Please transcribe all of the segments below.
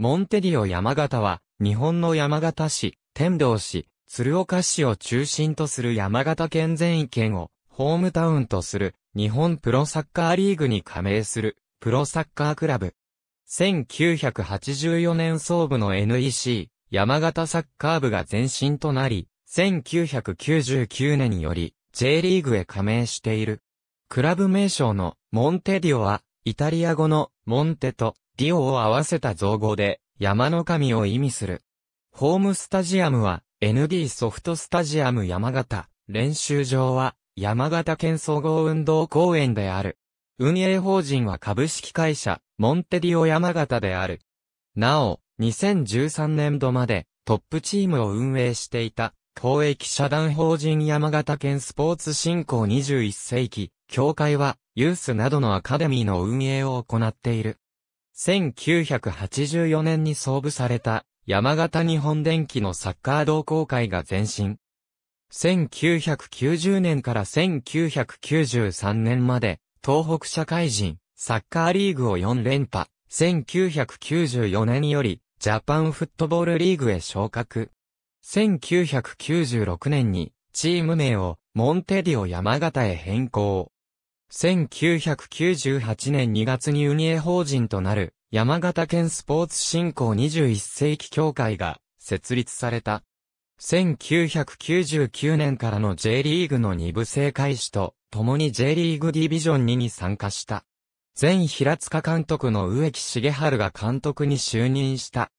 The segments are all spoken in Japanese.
モンテディオ山形は、日本の山形市、天童市、鶴岡市を中心とする山形県全域県を、ホームタウンとする、日本プロサッカーリーグに加盟する、プロサッカークラブ。1984年創部の NEC、山形サッカー部が前身となり、1999年により J リーグへ加盟している。クラブ名称のモンテディオは、イタリア語のモンテとディオを合わせた造語で、山の神を意味する。ホームスタジアムは、ND ソフトスタジアム山形、練習場は、山形県総合運動公園である。運営法人は株式会社、モンテディオ山形である。なお、2013年度まで、トップチームを運営していた、公益社団法人山形県スポーツ振興21世紀、協会は、ユースなどのアカデミーの運営を行っている。1984年に創部された山形日本電機のサッカー同好会が前身。1990年から1993年まで東北社会人サッカーリーグを4連覇。1994年よりジャパンフットボールリーグへ昇格。1996年にチーム名をモンテディオ山形へ変更。1998年2月にニエ法人となる山形県スポーツ振興21世紀協会が設立された。1999年からの J リーグの2部制開始と共に J リーグディビジョン2に参加した。前平塚監督の植木茂春が監督に就任した。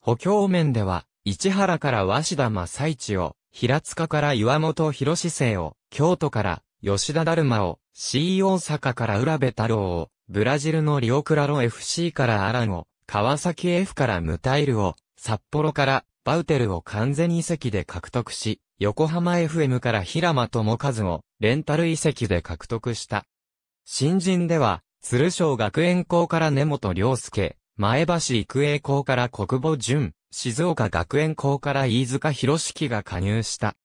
補強面では、市原から和志田正一を、平塚から岩本博士生を、京都から吉田だるまを、C 大阪から浦部太郎、を、ブラジルのリオクラロ FC からアランを、川崎 F からムタイルを、札幌からバウテルを完全移籍で獲得し、横浜 FM から平間智和をレンタル移籍で獲得した。新人では、鶴章学園校から根本良介、前橋育英校から国母淳、静岡学園校から飯塚博樹が加入した。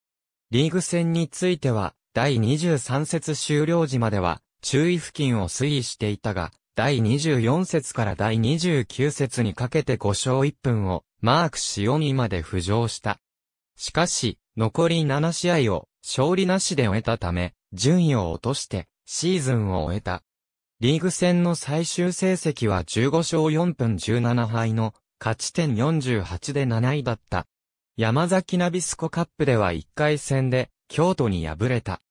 リーグ戦については、第23節終了時までは、注意付近を推移していたが、第24節から第29節にかけて5勝1分をマークし4位まで浮上した。しかし、残り7試合を勝利なしで終えたため、順位を落としてシーズンを終えた。リーグ戦の最終成績は15勝4分17敗の勝ち点48で7位だった。山崎ナビスコカップでは1回戦で京都に敗れた。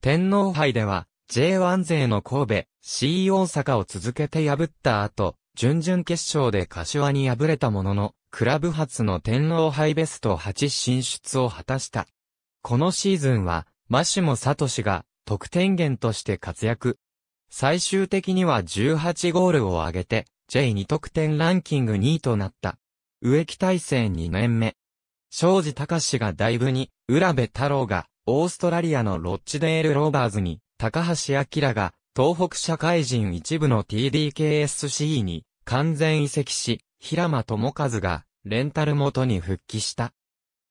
天皇杯では、J1 勢の神戸、C 大阪を続けて破った後、準々決勝で柏に敗れたものの、クラブ初の天皇杯ベスト8進出を果たした。このシーズンは、マシモサトシが得点源として活躍。最終的には18ゴールを挙げて、J2 得点ランキング2位となった。植木大成2年目。庄司隆が大部に、浦部太郎がオーストラリアのロッチデール・ローバーズに、高橋明が、東北社会人一部の TDKSC に、完全移籍し、平間智和が、レンタル元に復帰した。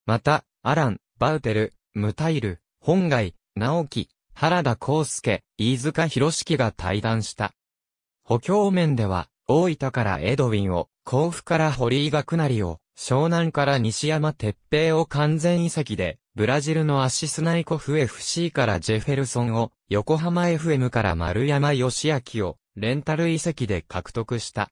また、アラン、バウテル、ムタイル、本外、直樹、原田康介、飯塚博樹が対談した。補強面では、大分からエドウィンを、甲府から堀井学成を、湘南から西山鉄平を完全移籍で、ブラジルのアシスナイコフ FC からジェフェルソンを、横浜 FM から丸山義明を、レンタル遺跡で獲得した。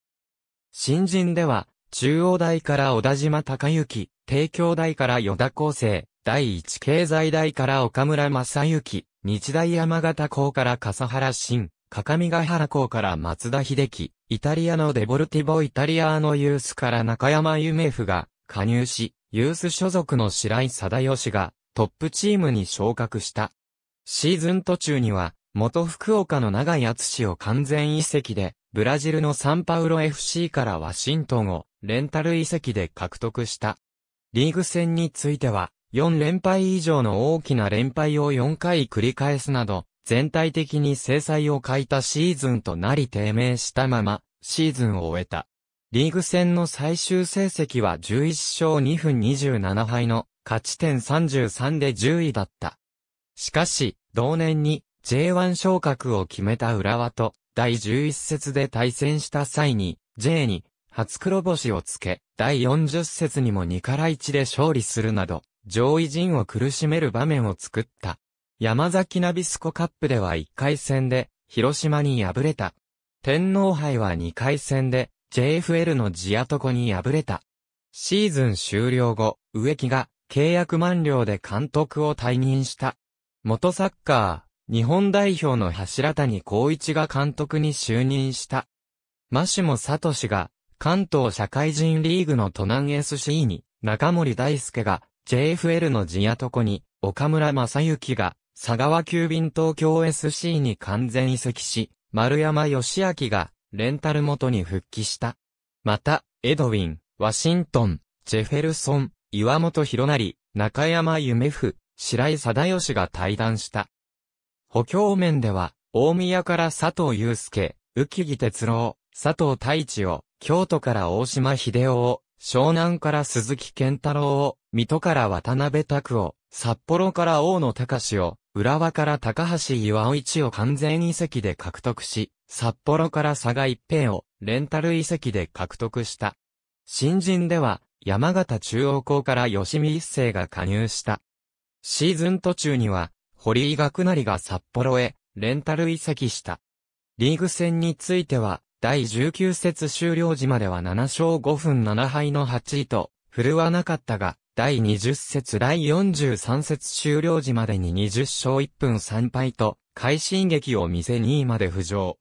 新人では、中央大から小田島隆之、帝京大から与田光生、第一経済大から岡村正幸、日大山形校から笠原新、各務原校から松田秀樹、イタリアのデボルティボイタリアのユースから中山夢夫が加入し、ユース所属の白井貞義がトップチームに昇格した。シーズン途中には、元福岡の長井敦を完全移籍で、ブラジルのサンパウロ FC からワシントンをレンタル移籍で獲得した。リーグ戦については、4連敗以上の大きな連敗を4回繰り返すなど、全体的に制裁を欠いたシーズンとなり低迷したまま、シーズンを終えた。リーグ戦の最終成績は11勝2分27敗の勝ち点33で10位だった。しかし、同年に J1 昇格を決めた浦和と第11節で対戦した際に J に初黒星をつけ、第40節にも2から1で勝利するなど、上位陣を苦しめる場面を作った。山崎ナビスコカップでは1回戦で広島に敗れた。天皇杯は2回戦で JFL のジアトコに敗れた。シーズン終了後、植木が契約満了で監督を退任した。元サッカー、日本代表の柱谷光一が監督に就任した。マシモサトシが関東社会人リーグの都南 SC に、中森大輔が JFL のジアトコに、岡村正幸が佐川急便東京 SC に完全移籍し、丸山義明がレンタル元に復帰した。また、エドウィン、ワシントン、ジェフェルソン、岩本博成、中山夢夫、白井貞義が対談した。補強面では、大宮から佐藤祐介、浮木哲郎、佐藤太一を、京都から大島秀夫を、湘南から鈴木健太郎を、水戸から渡辺拓を、札幌から大野隆を、浦和から高橋岩尾一を完全移籍で獲得し、札幌から佐賀一平をレンタル遺跡で獲得した。新人では、山形中央校から吉見一世が加入した。シーズン途中には、堀井学成が札幌へ、レンタル遺跡した。リーグ戦については、第19節終了時までは7勝5分7敗の8位と、振るわなかったが、第20節第43節終了時までに20勝1分3敗と、快進撃を見せ2位まで浮上。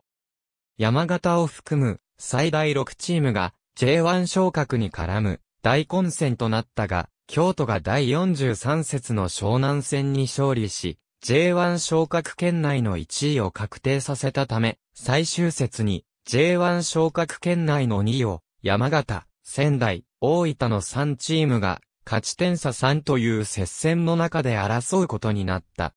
山形を含む最大6チームが J1 昇格に絡む大混戦となったが、京都が第43節の湘南戦に勝利し、J1 昇格圏内の1位を確定させたため、最終節に J1 昇格圏内の2位を山形、仙台、大分の3チームが勝ち点差3という接戦の中で争うことになった。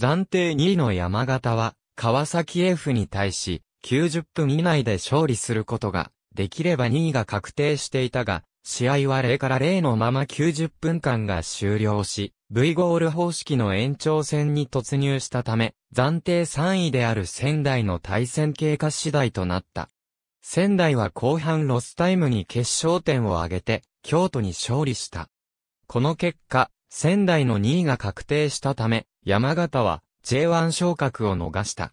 暫定2位の山形は川崎 F に対し90分以内で勝利することができれば2位が確定していたが、試合は0から0のまま90分間が終了し、V ゴール方式の延長戦に突入したため、暫定3位である仙台の対戦経過次第となった。仙台は後半ロスタイムに決勝点を挙げて、京都に勝利した。この結果、仙台の2位が確定したため、山形は J1 昇格を逃した。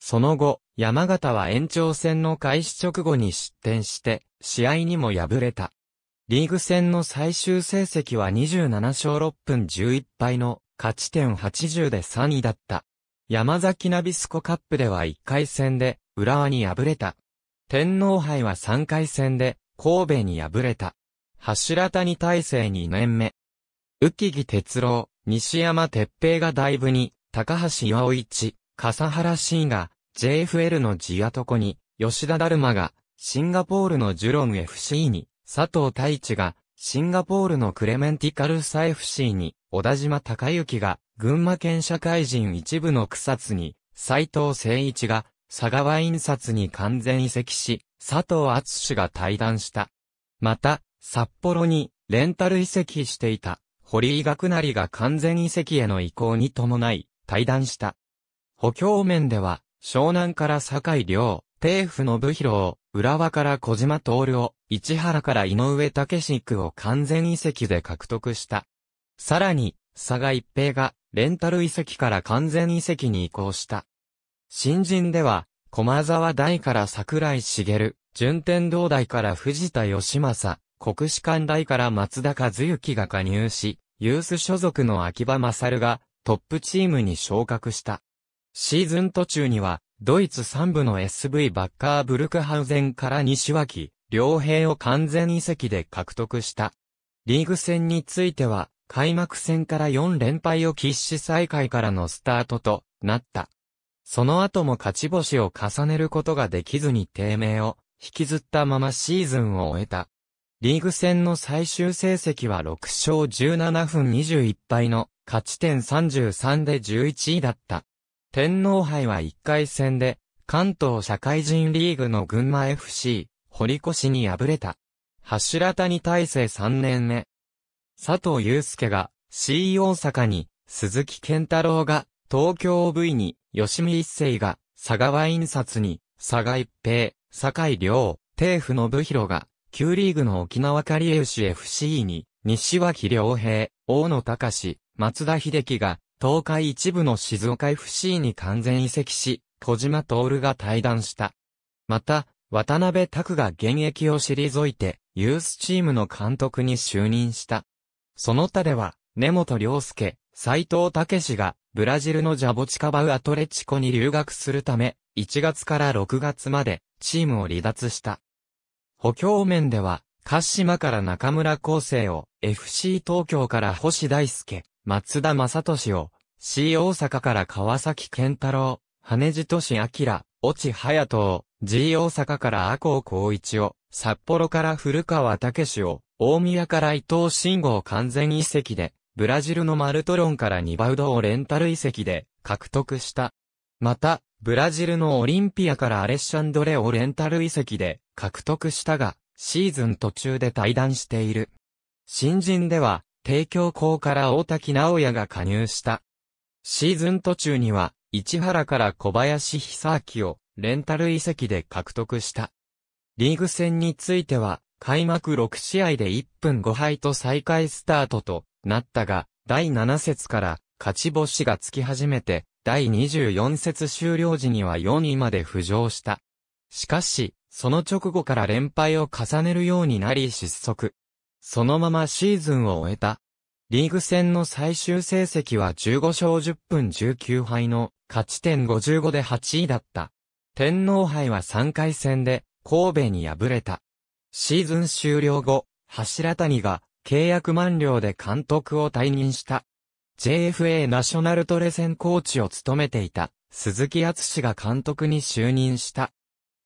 その後、山形は延長戦の開始直後に失点して、試合にも敗れた。リーグ戦の最終成績は27勝6分11敗の勝ち点80で3位だった。山崎ナビスコカップでは1回戦で浦和に敗れた。天皇杯は3回戦で神戸に敗れた。柱谷大成2年目。浮木哲郎、西山哲平が大部に、高橋岩尾一、笠原慎が、JFL のジアトコに、吉田ダルマが、シンガポールのジュロン FC に、佐藤太一が、シンガポールのクレメンティカルサ FC に、小田島隆行が、群馬県社会人一部の草津に、斎藤誠一が、佐川印刷に完全移籍し、佐藤厚氏が退団した。また、札幌に、レンタル移籍していた、堀井学成が完全移籍への移行に伴い、退団した。補強面では、湘南から坂井良、帝府の部広、浦和から小島徹を、市原から井上武志区を完全移籍で獲得した。さらに、佐賀一平が、レンタル移籍から完全移籍に移行した。新人では、駒沢大から桜井茂、順天堂大から藤田義正、国士官大から松田和幸が加入し、ユース所属の秋葉勝が、トップチームに昇格した。シーズン途中には、ドイツ3部の SV バッカーブルクハウゼンから西脇、両兵を完全移籍で獲得した。リーグ戦については、開幕戦から4連敗を喫し再開からのスタートとなった。その後も勝ち星を重ねることができずに低迷を引きずったままシーズンを終えた。リーグ戦の最終成績は6勝17分21敗の勝ち点33で11位だった。天皇杯は1回戦で、関東社会人リーグの群馬 FC、堀越に敗れた。柱谷大成3年目。佐藤祐介が C 大阪に、鈴木健太郎が東京 V に、吉見一世が佐川印刷に、佐賀一平、坂井良、帝府信弘が、旧リーグの沖縄かりえう FC に、西脇良平、大野隆、松田秀樹が、東海一部の静岡 FC に完全移籍し、小島徹が退団した。また、渡辺拓が現役を退いて、ユースチームの監督に就任した。その他では、根本良介、斎藤武が、ブラジルのジャボチカバウアトレチコに留学するため、1月から6月まで、チームを離脱した。補強面では、鹿島から中村康生を、FC 東京から星大輔、松田正俊を、C 大阪から川崎健太郎、羽地俊明、落ち隼人 G 大阪から阿光光一を、札幌から古川武を、大宮から伊藤慎吾を完全移籍で、ブラジルのマルトロンからニバウドをレンタル移籍で獲得した。また、ブラジルのオリンピアからアレッシャンドレをレンタル移籍で獲得したが、シーズン途中で退団している。新人では、帝京校から大滝直也が加入した。シーズン途中には、市原から小林久明をレンタル移籍で獲得した。リーグ戦については、開幕6試合で1分5敗と再開スタートとなったが、第7節から勝ち星がつき始めて、第24節終了時には4位まで浮上した。しかし、その直後から連敗を重ねるようになり失速。そのままシーズンを終えた。リーグ戦の最終成績は15勝10分19敗の勝ち点55で8位だった。天皇杯は3回戦で神戸に敗れた。シーズン終了後、柱谷が契約満了で監督を退任した。JFA ナショナルトレセンコーチを務めていた鈴木敦が監督に就任した。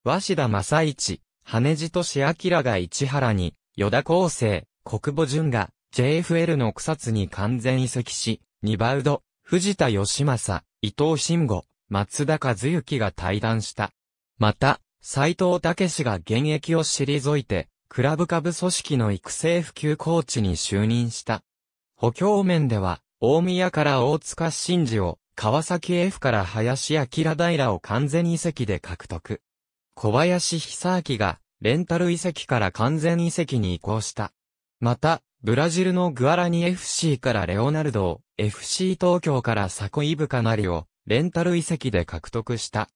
鷲田正一、羽地俊明が市原に、与田光生、国母淳が、JFL の草津に完全移籍し、ニバウド、藤田義正、伊藤慎吾、松田和幸が対談した。また、斎藤武が現役を退いて、クラブ株組織の育成普及コーチに就任した。補強面では、大宮から大塚真二を、川崎 F から林明平を完全移籍で獲得。小林久明が、レンタル移籍から完全移籍に移行した。また、ブラジルのグアラニ FC からレオナルドを、FC 東京からサコイブカナリを、レンタル遺跡で獲得した。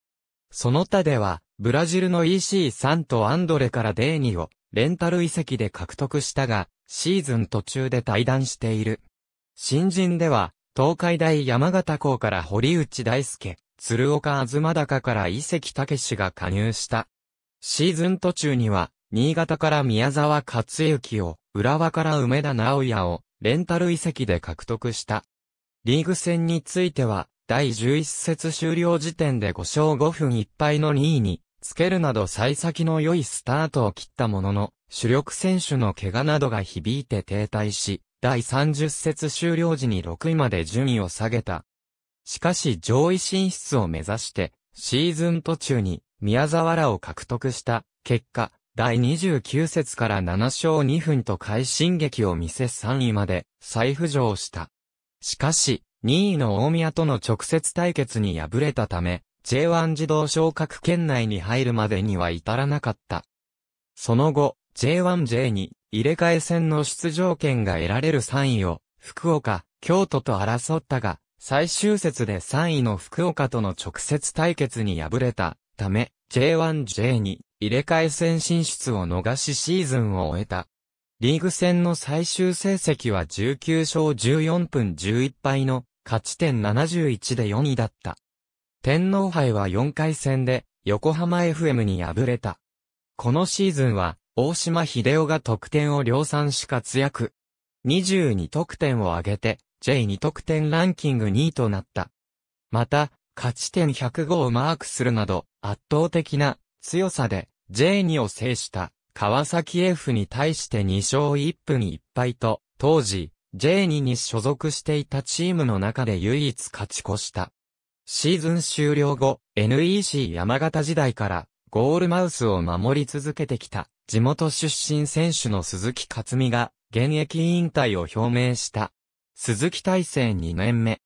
その他では、ブラジルの EC サンアンドレからデーニを、レンタル遺跡で獲得したが、シーズン途中で退団している。新人では、東海大山形校から堀内大輔、鶴岡東高から伊関武が加入した。シーズン途中には、新潟から宮沢勝之を、浦和から梅田直也を、レンタル遺跡で獲得した。リーグ戦については、第11節終了時点で5勝5分1敗の2位に、つけるなど幸先の良いスタートを切ったものの、主力選手の怪我などが響いて停滞し、第30節終了時に6位まで順位を下げた。しかし上位進出を目指して、シーズン途中に宮沢らを獲得した結果、第29節から7勝2分と快進撃を見せ3位まで再浮上した。しかし、2位の大宮との直接対決に敗れたため、J1 自動昇格圏内に入るまでには至らなかった。その後、J1J に入れ替え戦の出場権が得られる3位を、福岡、京都と争ったが、最終節で3位の福岡との直接対決に敗れたため、J1J に入れ替え戦進出を逃しシーズンを終えた。リーグ戦の最終成績は19勝14分11敗の勝ち点71で4位だった。天皇杯は4回戦で横浜 FM に敗れた。このシーズンは大島秀夫が得点を量産し活躍。22得点を挙げて J2 得点ランキング2位となった。また、勝ち点105をマークするなど圧倒的な強さで J2 を制した川崎 F に対して2勝1分1敗と、当時 J2 に所属していたチームの中で唯一勝ち越した。シーズン終了後、NEC 山形時代からゴールマウスを守り続けてきた地元出身選手の鈴木克美が現役引退を表明した。鈴木大成2年目。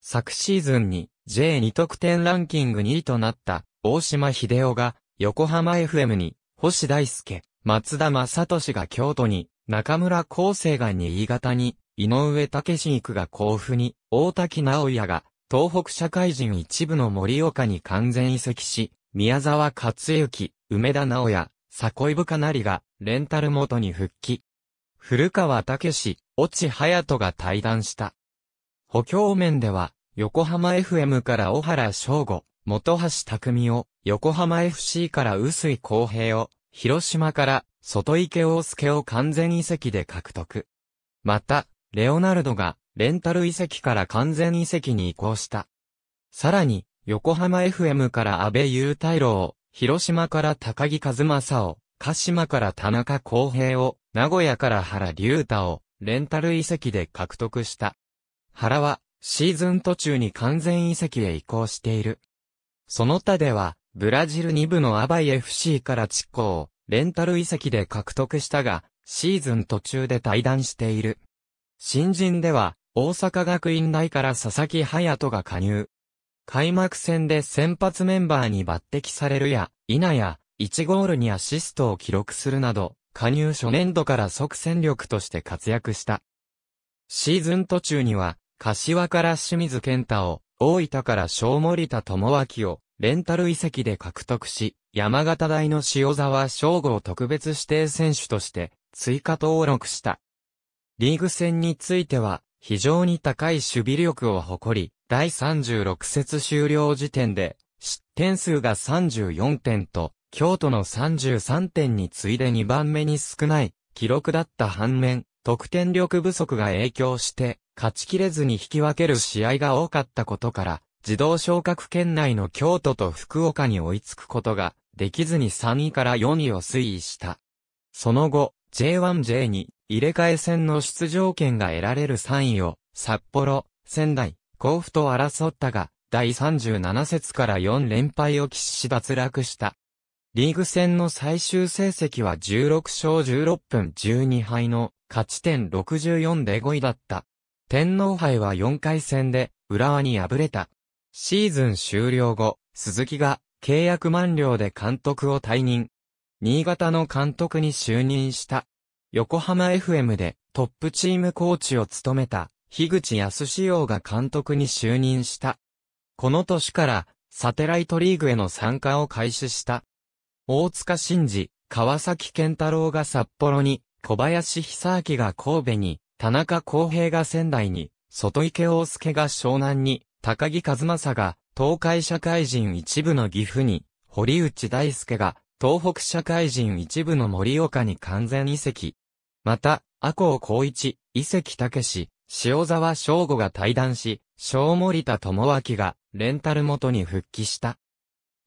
昨シーズンに J2 得点ランキング2位となった大島秀夫が横浜 FM に、星大輔、松田正俊が京都に、中村厚生が新潟に、井上武史育が甲府に、大滝直也が、東北社会人一部の森岡に完全移籍し、宮沢克之、梅田直也、坂井深成が、レンタル元に復帰。古川武史、落隼人が対談した。補強面では、横浜 FM から小原翔吾、本橋匠を、横浜 FC から薄井公平を、広島から外池大介を完全移籍で獲得。また、レオナルドがレンタル移籍から完全移籍に移行した。さらに、横浜 FM から安倍雄太郎、広島から高木和正を、鹿島から田中康平を、名古屋から原隆太を、レンタル移籍で獲得した。原は、シーズン途中に完全移籍へ移行している。その他では、ブラジル2部のアバイ FC から地をレンタル移籍で獲得したが、シーズン途中で退団している。新人では、大阪学院大から佐々木隼人が加入。開幕戦で先発メンバーに抜擢されるや、否や、1ゴールにアシストを記録するなど、加入初年度から即戦力として活躍した。シーズン途中には、柏から清水健太を、大分から小森田智明を、レンタル遺跡で獲得し、山形大の塩沢翔吾を特別指定選手として追加登録した。リーグ戦については、非常に高い守備力を誇り、第36節終了時点で、失点数が34点と、京都の33点に次いで2番目に少ない記録だった反面、得点力不足が影響して、勝ちきれずに引き分ける試合が多かったことから、自動昇格圏内の京都と福岡に追いつくことができずに3位から4位を推移した。その後、J1J に入れ替え戦の出場権が得られる3位を札幌、仙台、甲府と争ったが、第37節から4連敗を喫し脱落した。リーグ戦の最終成績は16勝16分12敗の勝ち点64で5位だった。天皇杯は4回戦で浦和に敗れた。シーズン終了後、鈴木が契約満了で監督を退任。新潟の監督に就任した。横浜 FM でトップチームコーチを務めた、樋口康志洋が監督に就任した。この年からサテライトリーグへの参加を開始した。大塚真二、川崎健太郎が札幌に、小林久明が神戸に、田中康平が仙台に、外池大介が湘南に、高木和正が、東海社会人一部の岐阜に、堀内大輔が、東北社会人一部の森岡に完全移籍。また、阿甲光一、遺跡武塩沢翔吾が対談し、小森田智明が、レンタル元に復帰した。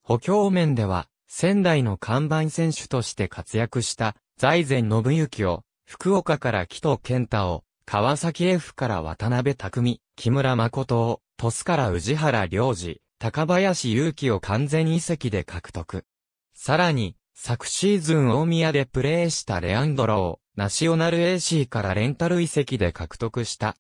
補強面では、仙台の看板選手として活躍した、財前信幸を、福岡から木戸健太を、川崎 F から渡辺匠、木村誠を、トスから宇治原良二、高林祐希を完全移籍で獲得。さらに、昨シーズン大宮でプレーしたレアンドロを、ナショナル AC からレンタル移籍で獲得した。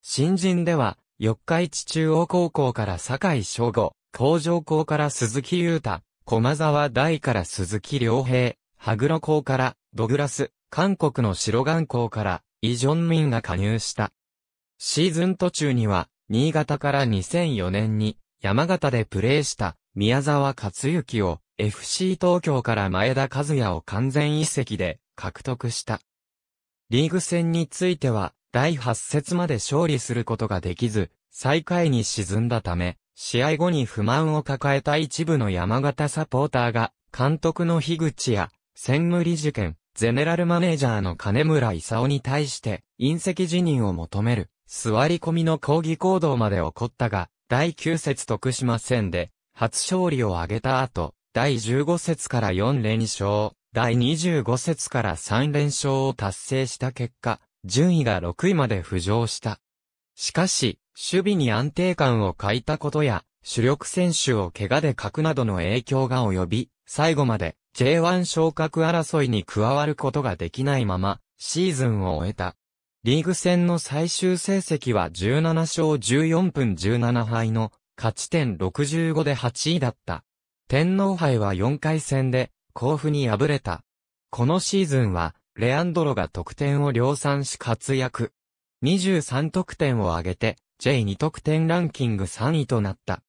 新人では、四日市中央高校から堺翔吾、工場校から鈴木優太、駒沢大から鈴木良平、羽黒校からドグラス、韓国の白岩校からイ・ジョンミンが加入した。シーズン途中には新潟から2004年に山形でプレーした宮沢克之を FC 東京から前田和也を完全一席で獲得した。リーグ戦については第8節まで勝利することができず、最下位に沈んだため、試合後に不満を抱えた一部の山形サポーターが、監督の樋口や、専務理事権、ゼネラルマネージャーの金村勲に対して、隕石辞任を求める。座り込みの抗議行動まで起こったが、第9節徳島戦で、初勝利を挙げた後、第15節から4連勝、第25節から3連勝を達成した結果、順位が6位まで浮上した。しかし、守備に安定感を欠いたことや、主力選手を怪我で欠くなどの影響が及び、最後まで J1 昇格争いに加わることができないまま、シーズンを終えた。リーグ戦の最終成績は17勝14分17敗の勝ち点65で8位だった。天皇杯は4回戦で甲府に敗れた。このシーズンはレアンドロが得点を量産し活躍。23得点を挙げて J2 得点ランキング3位となった。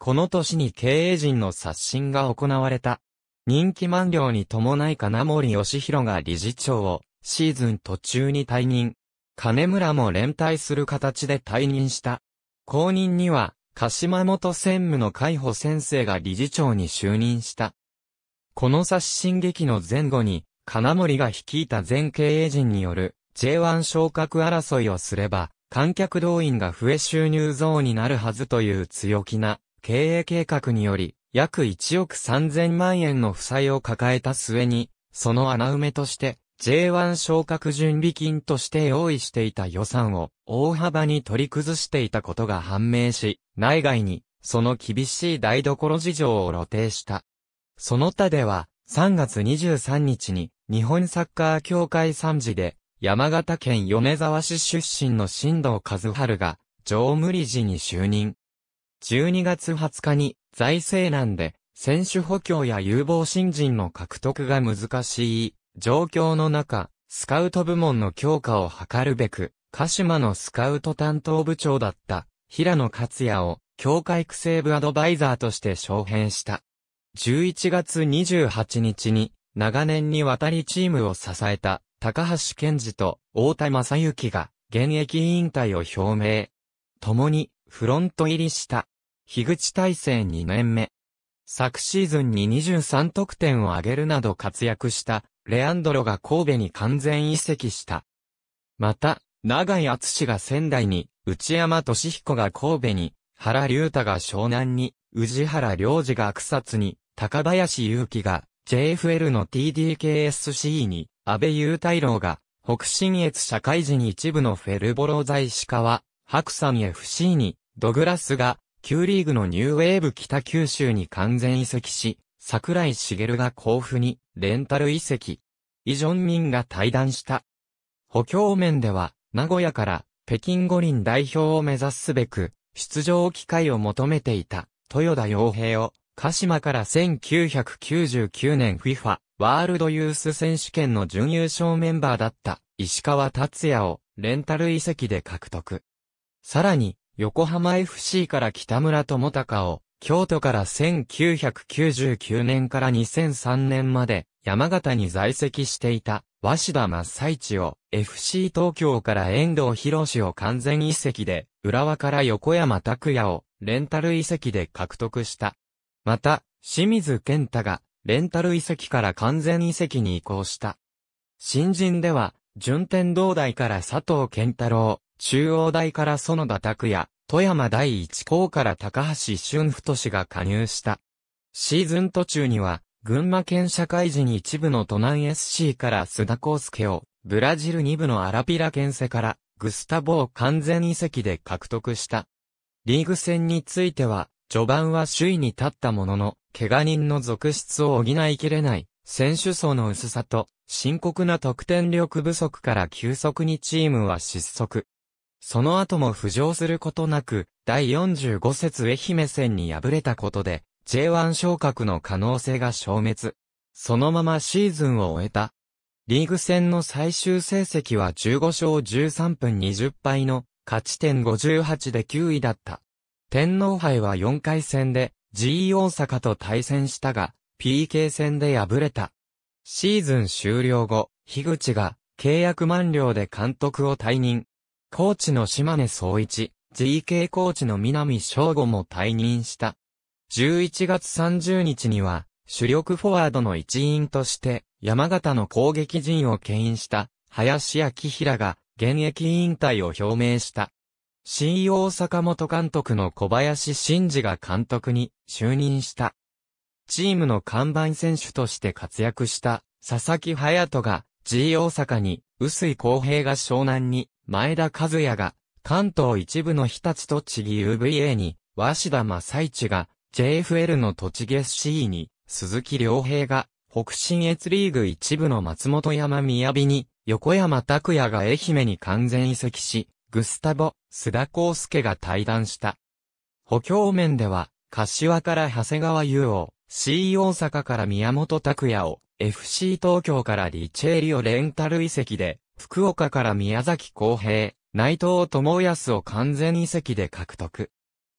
この年に経営陣の刷新が行われた。人気満了に伴い金森義弘が理事長をシーズン途中に退任。金村も連帯する形で退任した。後任には、鹿島元専務の海保先生が理事長に就任した。この刷新劇の前後に、金森が率いた全経営陣による J1 昇格争いをすれば、観客動員が増え収入増になるはずという強気な経営計画により、約1億3000万円の負債を抱えた末に、その穴埋めとして、J1 昇格準備金として用意していた予算を大幅に取り崩していたことが判明し、内外にその厳しい台所事情を露呈した。その他では、3月23日に日本サッカー協会参事で、山形県米沢市出身の新藤和春が、常務理事に就任。12月20日に財政難で選手補強や有望新人の獲得が難しい状況の中、スカウト部門の強化を図るべく、鹿島のスカウト担当部長だった平野克也を協会育成部アドバイザーとして招聘した。11月28日に長年にわたりチームを支えた高橋健二と大田正幸が現役引退を表明。共にフロント入りした。樋口大成2年目。昨シーズンに23得点を挙げるなど活躍したレアンドロが神戸に完全移籍した。また、長井厚が仙台に、内山俊彦が神戸に、原隆太が湘南に、宇治原良二が草津に、高林祐希が JFL の TDKSC に、安倍雄太郎が北信越社会人一部のフェルボロ在石川、白山 FC に、ドグラスが、旧リーグのニューウェーブ北九州に完全移籍し、桜井茂が甲府にレンタル遺跡、イ・ジョンミンが対談した。補強面では、名古屋から北京五輪代表を目指すべく、出場機会を求めていた、豊田洋平を、鹿島から1999年 FIFA ワールドユース選手権の準優勝メンバーだった石川達也をレンタル遺跡で獲得。さらに、横浜 FC から北村智隆を京都から1999年から2003年まで山形に在籍していた和志田真最地を FC 東京から遠藤博士を完全移籍で、浦和から横山拓也をレンタル移籍で獲得した。また、清水健太がレンタル移籍から完全移籍に移行した。新人では、順天堂大から佐藤健太郎、中央大から園田拓也、富山第一校から高橋俊太氏が加入した。シーズン途中には、群馬県社会人一部の都南 SC から須田康介を、ブラジル二部のアラピラ県世から、グスタボを完全移籍で獲得した。リーグ戦については、序盤は首位に立ったものの、怪我人の続出を補いきれない、選手層の薄さと、深刻な得点力不足から急速にチームは失速。その後も浮上することなく、第45節愛媛戦に敗れたことで、J1 昇格の可能性が消滅。そのままシーズンを終えた。リーグ戦の最終成績は15勝13分20敗の勝ち点58で9位だった。天皇杯は4回戦で GE 大阪と対戦したが、PK 戦で敗れた。シーズン終了後、樋口が契約満了で監督を退任。コーチの島根総一、GK コーチの南翔吾も退任した。11月30日には、主力フォワードの一員として、山形の攻撃陣を牽引した、林明平が、現役引退を表明した。新大阪元監督の小林真二が監督に就任した。チームの看板選手として活躍した佐々木隼人が G 大阪に、薄井公平が湘南に、前田和也が、関東一部の日立栃木 UVA に、鷲田正一が、JFL の栃木 SC に、鈴木良平が、北新越リーグ一部の松本山雅に、横山拓也が愛媛に完全移籍し、グスタボ、須田康介が対談した。補強面では、柏から長谷川優を、C 大阪から宮本拓也を、FC 東京からリチェーリをレンタル移籍で、福岡から宮崎公平、内藤智康を完全遺跡で獲得。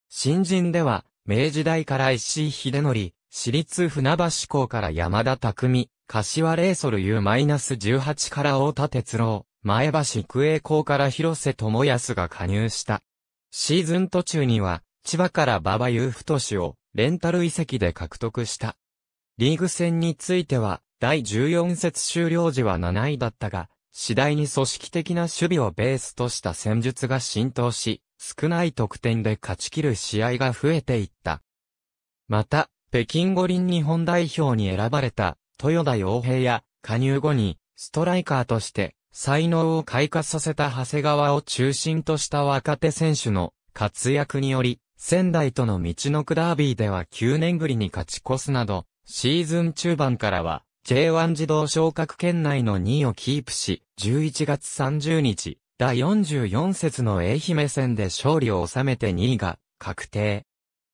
新人では、明治大から石井秀則、私立船橋港から山田匠、柏レイソル U-18 から大田哲郎、前橋育英港から広瀬智康が加入した。シーズン途中には、千葉から馬場雄太氏を、レンタル遺跡で獲得した。リーグ戦については、第14節終了時は7位だったが、次第に組織的な守備をベースとした戦術が浸透し、少ない得点で勝ち切る試合が増えていった。また、北京五輪日本代表に選ばれた豊田洋平や加入後にストライカーとして才能を開花させた長谷川を中心とした若手選手の活躍により、仙台との道のくダービーでは9年ぶりに勝ち越すなど、シーズン中盤からは J1 自動昇格圏内の2位をキープし、11月30日、第44節の愛媛戦で勝利を収めて2位が確定。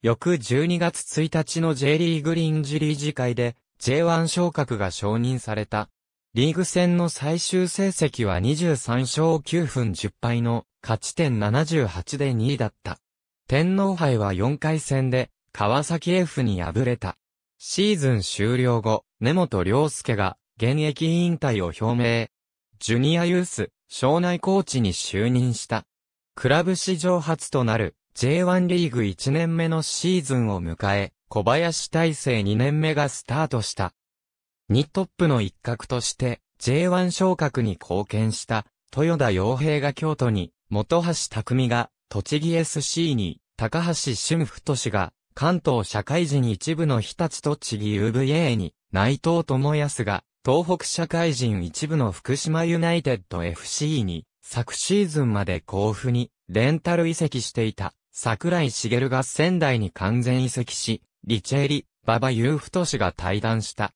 翌12月1日の J リーグ臨時理事会で J1 昇格が承認された。リーグ戦の最終成績は23勝9分10敗の勝ち点78で2位だった。天皇杯は4回戦で川崎 F に敗れた。シーズン終了後、根本良介が現役引退を表明。ジュニアユース、省内コーチに就任した。クラブ史上初となる J1 リーグ1年目のシーズンを迎え、小林大成2年目がスタートした。ニットップの一角として J1 昇格に貢献した豊田洋平が京都に、本橋匠が栃木 SC に、高橋俊太氏が関東社会人一部の日立と栃木 UVA に、内藤智康が、東北社会人一部の福島ユナイテッド FC に、昨シーズンまで甲府に、レンタル移籍していた、桜井茂が仙台に完全移籍し、リチェリ、馬場フト氏が対談した。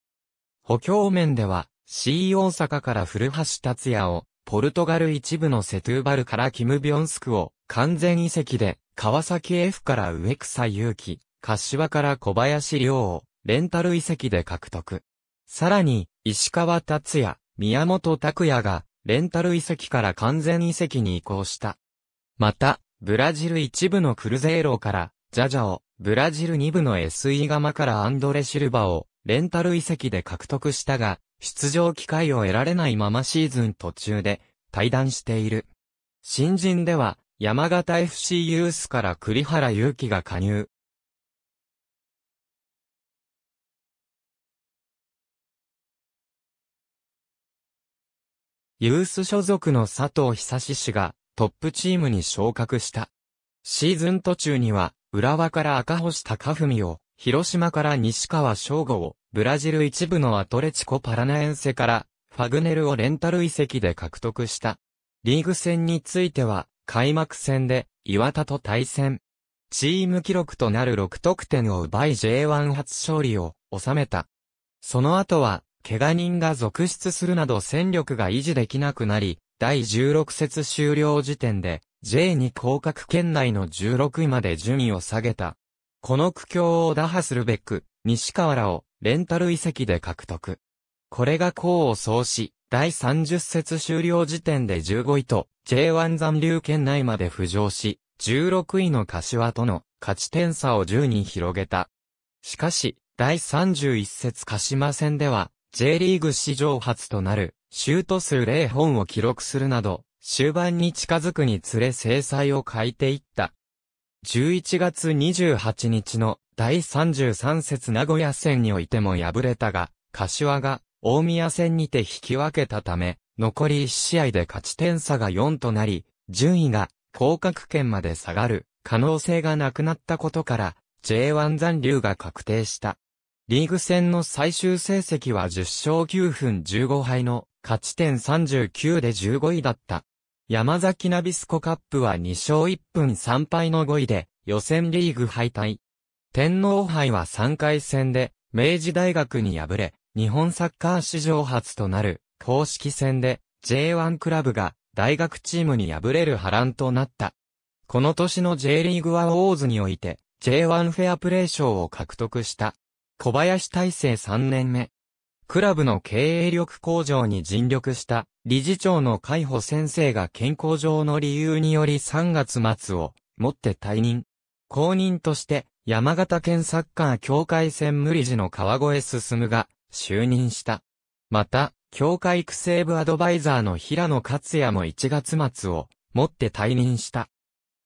補強面では、C 大阪から古橋達也を、ポルトガル一部のセトゥーバルからキム・ビョンスクを、完全移籍で、川崎 F から植草祐希、柏から小林亮を、レンタル遺跡で獲得。さらに、石川達也、宮本拓也が、レンタル遺跡から完全遺跡に移行した。また、ブラジル一部のクルゼイロから、ジャジャを、ブラジル二部の SE 釜からアンドレ・シルバを、レンタル遺跡で獲得したが、出場機会を得られないままシーズン途中で、退団している。新人では、山形 FC ユースから栗原祐希が加入。ユース所属の佐藤久志氏がトップチームに昇格した。シーズン途中には、浦和から赤星高文を、広島から西川翔吾を、ブラジル一部のアトレチコパラナエンセから、ファグネルをレンタル移籍で獲得した。リーグ戦については、開幕戦で、岩田と対戦。チーム記録となる6得点を奪い J1 初勝利を収めた。その後は、怪我人が続出するなど戦力が維持できなくなり、第16節終了時点で J2 降格圏内の16位まで順位を下げた。この苦境を打破するべく、西河原をレンタル遺跡で獲得。これが功を奏し、第30節終了時点で15位と J1 残留圏内まで浮上し、16位の柏との勝ち点差を10に広げた。しかし、第31節鹿島戦では、J リーグ史上初となるシュート数0本を記録するなど、終盤に近づくにつれ制裁を変えていった。11月28日の第33節名古屋戦においても敗れたが、柏が大宮戦にて引き分けたため、残り1試合で勝ち点差が4となり、順位が降格圏まで下がる可能性がなくなったことから、J1 残留が確定した。リーグ戦の最終成績は10勝9分15敗の勝ち点39で15位だった。山崎ナビスコカップは2勝1分3敗の5位で予選リーグ敗退。天皇杯は3回戦で明治大学に敗れ、日本サッカー史上初となる公式戦で J1 クラブが大学チームに敗れる波乱となった。この年の J リーグはオーズにおいて J1 フェアプレー賞を獲得した。小林大成3年目。クラブの経営力向上に尽力した理事長の海保先生が健康上の理由により3月末をもって退任。後任として山形県サッカー協会専務理事の川越進が就任した。また、協会育成部アドバイザーの平野克也も1月末をもって退任した。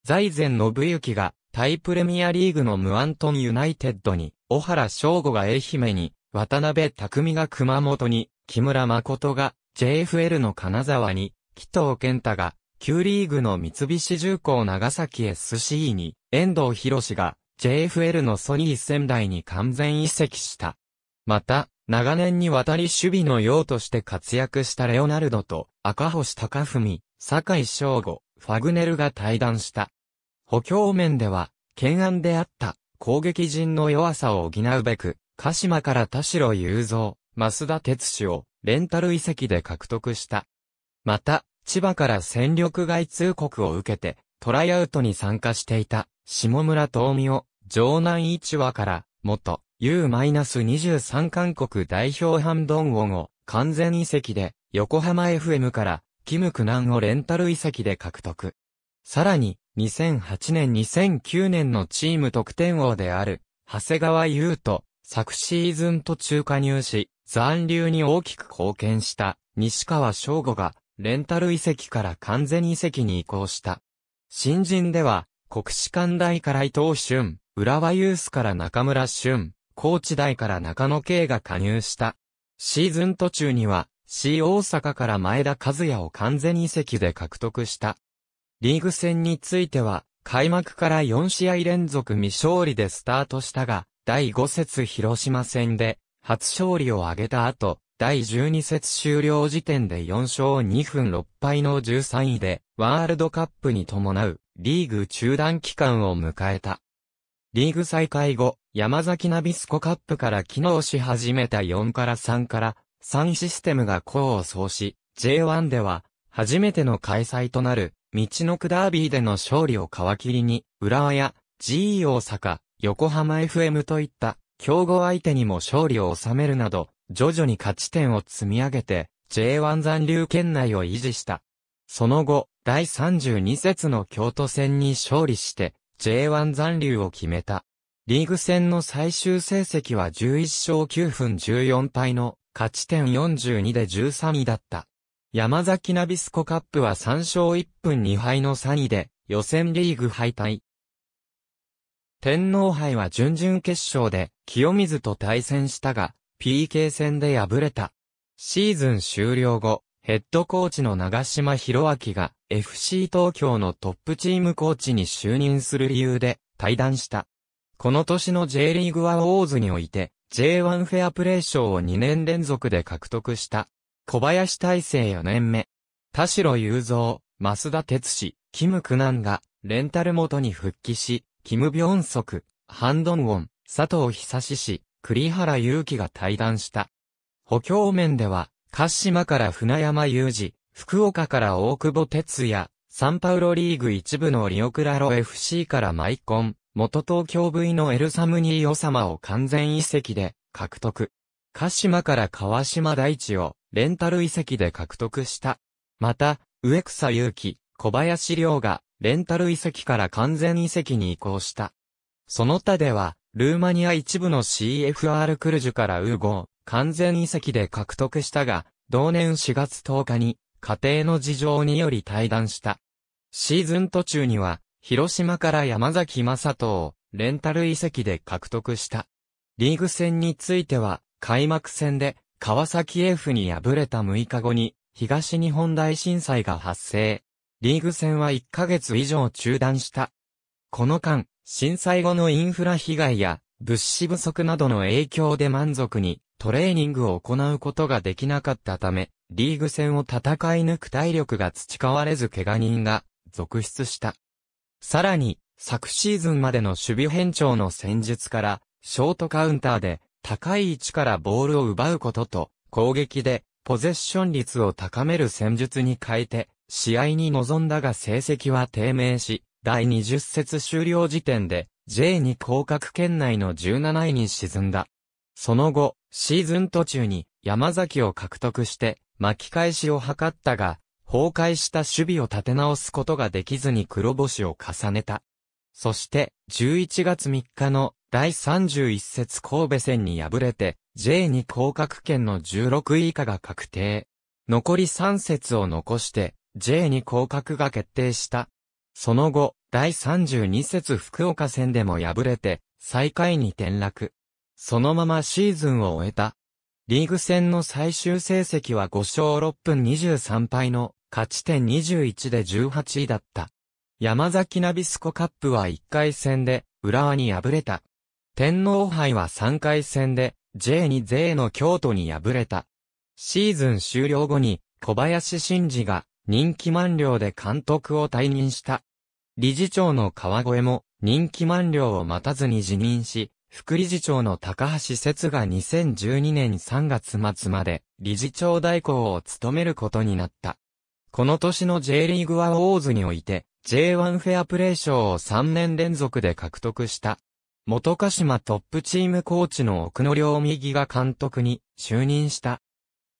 財前信之がタイプレミアリーグのムアントンユナイテッドに小原翔吾が愛媛に、渡辺匠が熊本に、木村誠が JFL の金沢に、紀藤健太が、旧リーグの三菱重工長崎 SCE に、遠藤博が JFL のソニー仙台に完全移籍した。また、長年にわたり守備の用として活躍したレオナルドと赤星隆文、坂井翔吾、ファグネルが対談した。補強面では、懸案であった攻撃陣の弱さを補うべく、鹿島から田代雄三、増田哲司をレンタル遺跡で獲得した。また、千葉から戦力外通告を受けて、トライアウトに参加していた、下村東美を、城南一話から、元、U-23 韓国代表ハンドンウォンを、完全遺跡で、横浜 FM から、キム・クナンをレンタル遺跡で獲得。さらに、2008年2009年のチーム得点王である、長谷川優と、昨シーズン途中加入し、残留に大きく貢献した西川翔吾がレンタル遺跡から完全遺跡に移行した。新人では国士官大から伊藤俊、浦和ユースから中村俊、高知大から中野圭が加入した。シーズン途中には C 大阪から前田和也を完全遺跡で獲得した。リーグ戦については、開幕から4試合連続未勝利でスタートしたが、第5節広島戦で、初勝利を挙げた後、第12節終了時点で4勝2分6敗の13位で、ワールドカップに伴う、リーグ中断期間を迎えた。リーグ再開後、山崎ナビスコカップから機能し始めた4から3から3システムが功を奏し、J1 では初めての開催となる道のくダービーでの勝利を皮切りに、浦和や GE 大阪、横浜 FM といった競合相手にも勝利を収めるなど、徐々に勝ち点を積み上げて、J1 残留圏内を維持した。その後、第32節の京都戦に勝利して、J1 残留を決めた。リーグ戦の最終成績は11勝9分14敗の勝ち点42で13位だった。山崎ナビスコカップは3勝1分2敗の3位で、予選リーグ敗退。天皇杯は準々決勝で、清水と対戦したが、PK 戦で敗れた。シーズン終了後、ヘッドコーチの長島博明が FC 東京のトップチームコーチに就任する理由で対談した。この年の J リーグはオーズにおいて J1 フェアプレー賞を2年連続で獲得した。小林大成4年目。田代雄三、増田哲史、キムクナが、レンタル元に復帰し、キム・ビョンソク、ハンドンウォン、佐藤久志氏、栗原祐希が対談した。補強面では、鹿島から船山雄二、福岡から大久保哲也、サンパウロリーグ一部のリオクラロ FC からマイコン、元東京 V のエルサムニーオ様を完全移籍で獲得。鹿島から川島大地を、レンタル遺跡で獲得した。また、植草祐希、小林亮が、レンタル遺跡から完全遺跡に移行した。その他では、ルーマニア一部の CFR クルジュからウーゴー、完全遺跡で獲得したが、同年4月10日に、家庭の事情により退団した。シーズン途中には、広島から山崎正人を、レンタル遺跡で獲得した。リーグ戦については、開幕戦で、川崎 F に敗れた6日後に、東日本大震災が発生。リーグ戦は1ヶ月以上中断した。この間、震災後のインフラ被害や物資不足などの影響で満足にトレーニングを行うことができなかったため、リーグ戦を戦い抜く体力が培われず怪我人が続出した。さらに、昨シーズンまでの守備変調の戦術から、ショートカウンターで高い位置からボールを奪うことと、攻撃でポゼッション率を高める戦術に変えて、試合に臨んだが成績は低迷し、第20節終了時点で J に降格圏内の17位に沈んだ。その後、シーズン途中に山崎を獲得して巻き返しを図ったが、崩壊した守備を立て直すことができずに黒星を重ねた。そして、11月3日の第31節神戸戦に敗れて、J2 降格圏の16位以下が確定。残り3節を残して、J2 降格が決定した。その後、第32節福岡戦でも敗れて、最下位に転落。そのままシーズンを終えた。リーグ戦の最終成績は5勝6分23敗の勝ち点21で18位だった。山崎ナビスコカップは1回戦で浦和に敗れた。天皇杯は3回戦で J2 勢の京都に敗れた。シーズン終了後に小林真嗣が人気満了で監督を退任した。理事長の川越も人気満了を待たずに辞任し、副理事長の高橋節が2012年3月末まで理事長代行を務めることになった。この年の J リーグはオーズにおいて J1 フェアプレー賞を3年連続で獲得した。元鹿島トップチームコーチの奥野良右が監督に就任した。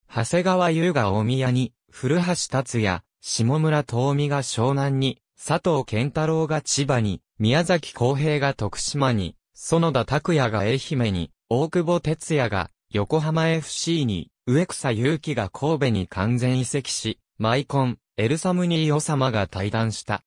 長谷川優が大宮に、古橋達也、下村東美が湘南に、佐藤健太郎が千葉に、宮崎康平が徳島に、園田拓也が愛媛に、大久保哲也が横浜 FC に、植草祐希が神戸に完全移籍し、マイコン、エルサムニーオ様が対談した。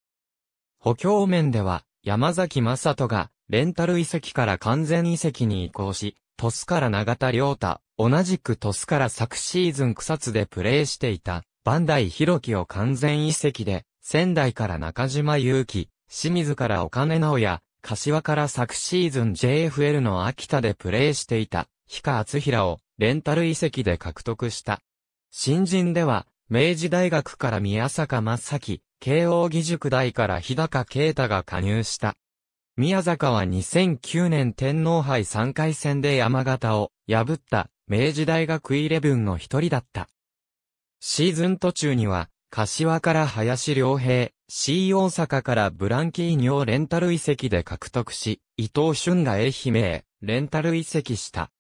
補強面では、山崎正人が、レンタル遺跡から完全遺跡に移行し、トスから永田良太、同じくトスから昨シーズン草津でプレーしていた、バンダイ広樹を完全遺跡で、仙台から中島祐希、清水から岡根直也、柏から昨シーズン JFL の秋田でプレーしていた、氷川厚平をレンタル遺跡で獲得した。新人では、明治大学から宮坂正樹、慶応義塾大から日高啓太が加入した。宮坂は2009年天皇杯3回戦で山形を破った明治大学イレブンの一人だった。シーズン途中には、柏から林良平、C 大阪からブランキーニをレンタル移籍で獲得し、伊藤俊が愛媛へレンタル移籍した。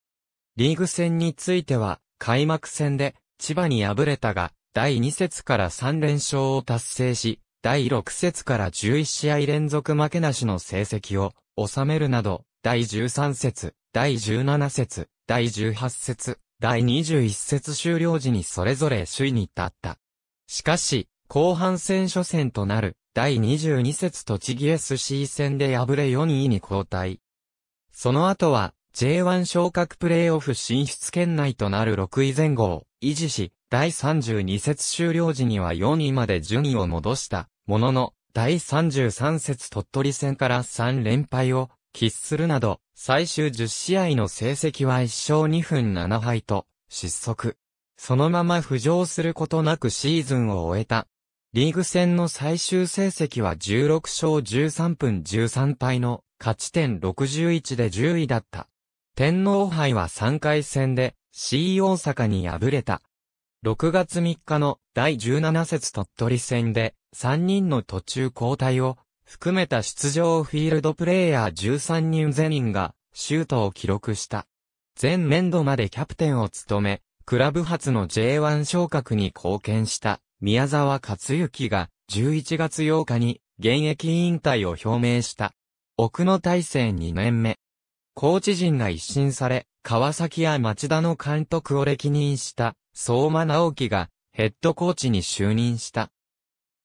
リーグ戦については、開幕戦で千葉に敗れたが、第2節から3連勝を達成し、第6節から11試合連続負けなしの成績を収めるなど、第13節、第17節、第18節、第21節終了時にそれぞれ首位に立った。しかし、後半戦初戦となる第22節栃木 SC 戦で敗れ4位に交代。その後は J1 昇格プレイオフ進出圏内となる6位前後を維持し、第32節終了時には4位まで順位を戻した、ものの、第33節鳥取戦から3連敗を喫するなど、最終10試合の成績は1勝2分7敗と、失速。そのまま浮上することなくシーズンを終えた。リーグ戦の最終成績は16勝13分13敗の勝ち点61で10位だった。天皇杯は3回戦で C 大阪に敗れた。6月3日の第17節鳥取戦で3人の途中交代を含めた出場フィールドプレイヤー13人全員がシュートを記録した。前年度までキャプテンを務め、クラブ初の J1 昇格に貢献した宮沢克幸が11月8日に現役引退を表明した。奥野大成2年目。コーチ陣が一新され、川崎や町田の監督を歴任した相馬直樹がヘッドコーチに就任した。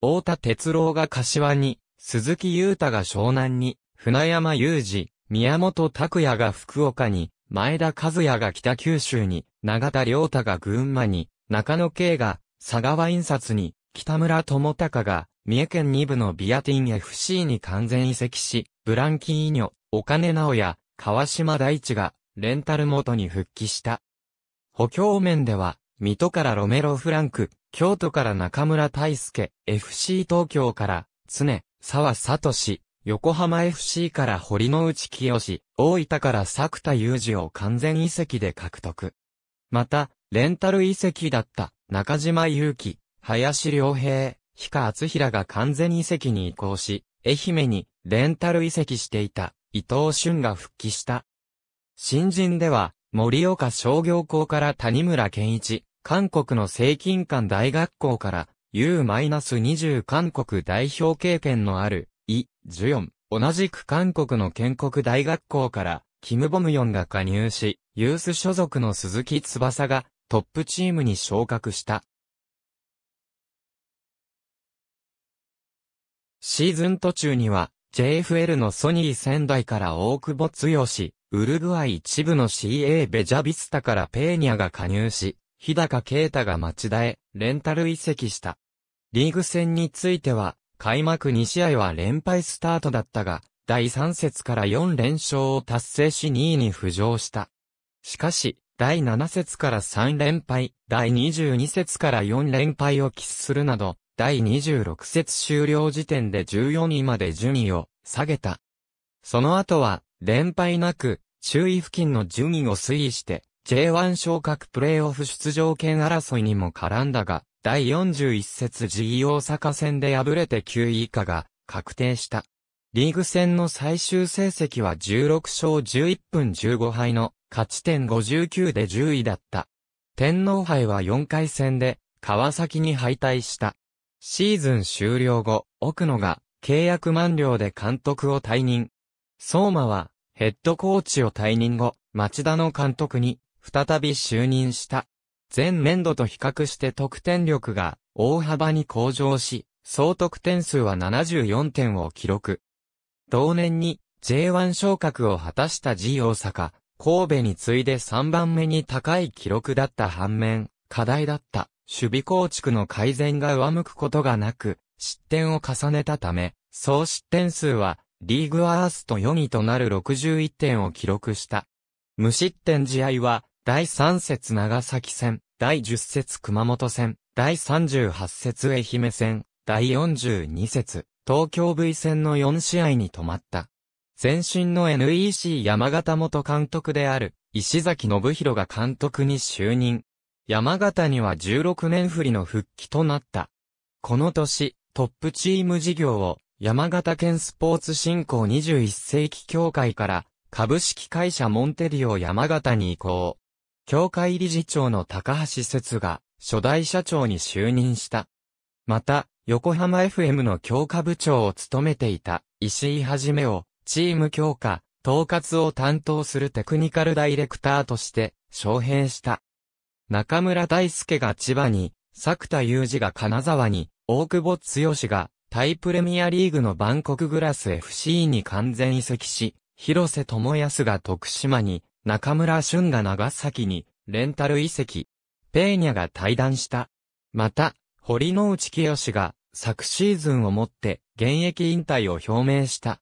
太田哲郎が柏に、鈴木優太が湘南に、船山雄二、宮本拓也が福岡に、前田和也が北九州に、永田良太が群馬に、中野圭が佐川印刷に、北村智隆が三重県二部のビアティン FC に完全移籍し、ブランキーニョ、お金直也、川島大地がレンタル元に復帰した。補強面では、水戸からロメロ・フランク、京都から中村大輔、FC 東京から、常、沢聡、横浜 FC から堀之内清、大分から作田裕二を完全移籍で獲得。また、レンタル移籍だった中島祐希、林良平、氷川厚平が完全移籍に移行し、愛媛にレンタル移籍していた伊藤俊が復帰した。新人では、森岡商業校から谷村健一、韓国の正金館大学校から U-20 韓国代表経験のある、イ・ジュヨン、同じく韓国の建国大学校から、キム・ボムヨンが加入し、ユース所属の鈴木翼がトップチームに昇格した。シーズン途中には、JFL のソニー仙台から大久保剛、ウルグアイ一部の CA ベジャビスタからペーニャが加入し、日高啓太が町田へ、レンタル移籍した。リーグ戦については、開幕2試合は連敗スタートだったが、第3節から4連勝を達成し2位に浮上した。しかし、第7節から3連敗、第22節から4連敗を喫するなど、第26節終了時点で14位まで順位を下げた。その後は、連敗なく、周囲付近の順位を推移して、J1 昇格プレイオフ出場権争いにも絡んだが、第41節 GE 大阪戦で敗れて9位以下が確定した。リーグ戦の最終成績は16勝11分15敗の勝ち点59で10位だった。天皇杯は4回戦で川崎に敗退した。シーズン終了後、奥野が契約満了で監督を退任。相馬はヘッドコーチを退任後、町田の監督に再び就任した。前年度と比較して得点力が大幅に向上し、総得点数は74点を記録。同年に J1 昇格を果たした G 大阪、神戸に次いで3番目に高い記録だった反面、課題だった守備構築の改善が上向くことがなく、失点を重ねたため、総失点数はリーグアースト4位となる61点を記録した。無失点試合は、第3節長崎戦、第10節熊本戦、第38節愛媛戦、第42節、東京 V 戦の4試合に止まった。前身の NEC 山形元監督である、石崎信弘が監督に就任。山形には16年振りの復帰となった。この年、トップチーム事業を山形県スポーツ振興21世紀協会から、株式会社モンテリオ山形に移行。協会理事長の高橋節が、初代社長に就任した。また、横浜 FM の強化部長を務めていた、石井はじめを、チーム強化、統括を担当するテクニカルダイレクターとして、招聘した。中村大輔が千葉に、作田裕二が金沢に、大久保剛が、タイプレミアリーグのバンコクグラス FC に完全移籍し、広瀬智康が徳島に、中村俊が長崎に、レンタル移籍。ペーニャが退団した。また、堀之内清が、昨シーズンをもって、現役引退を表明した。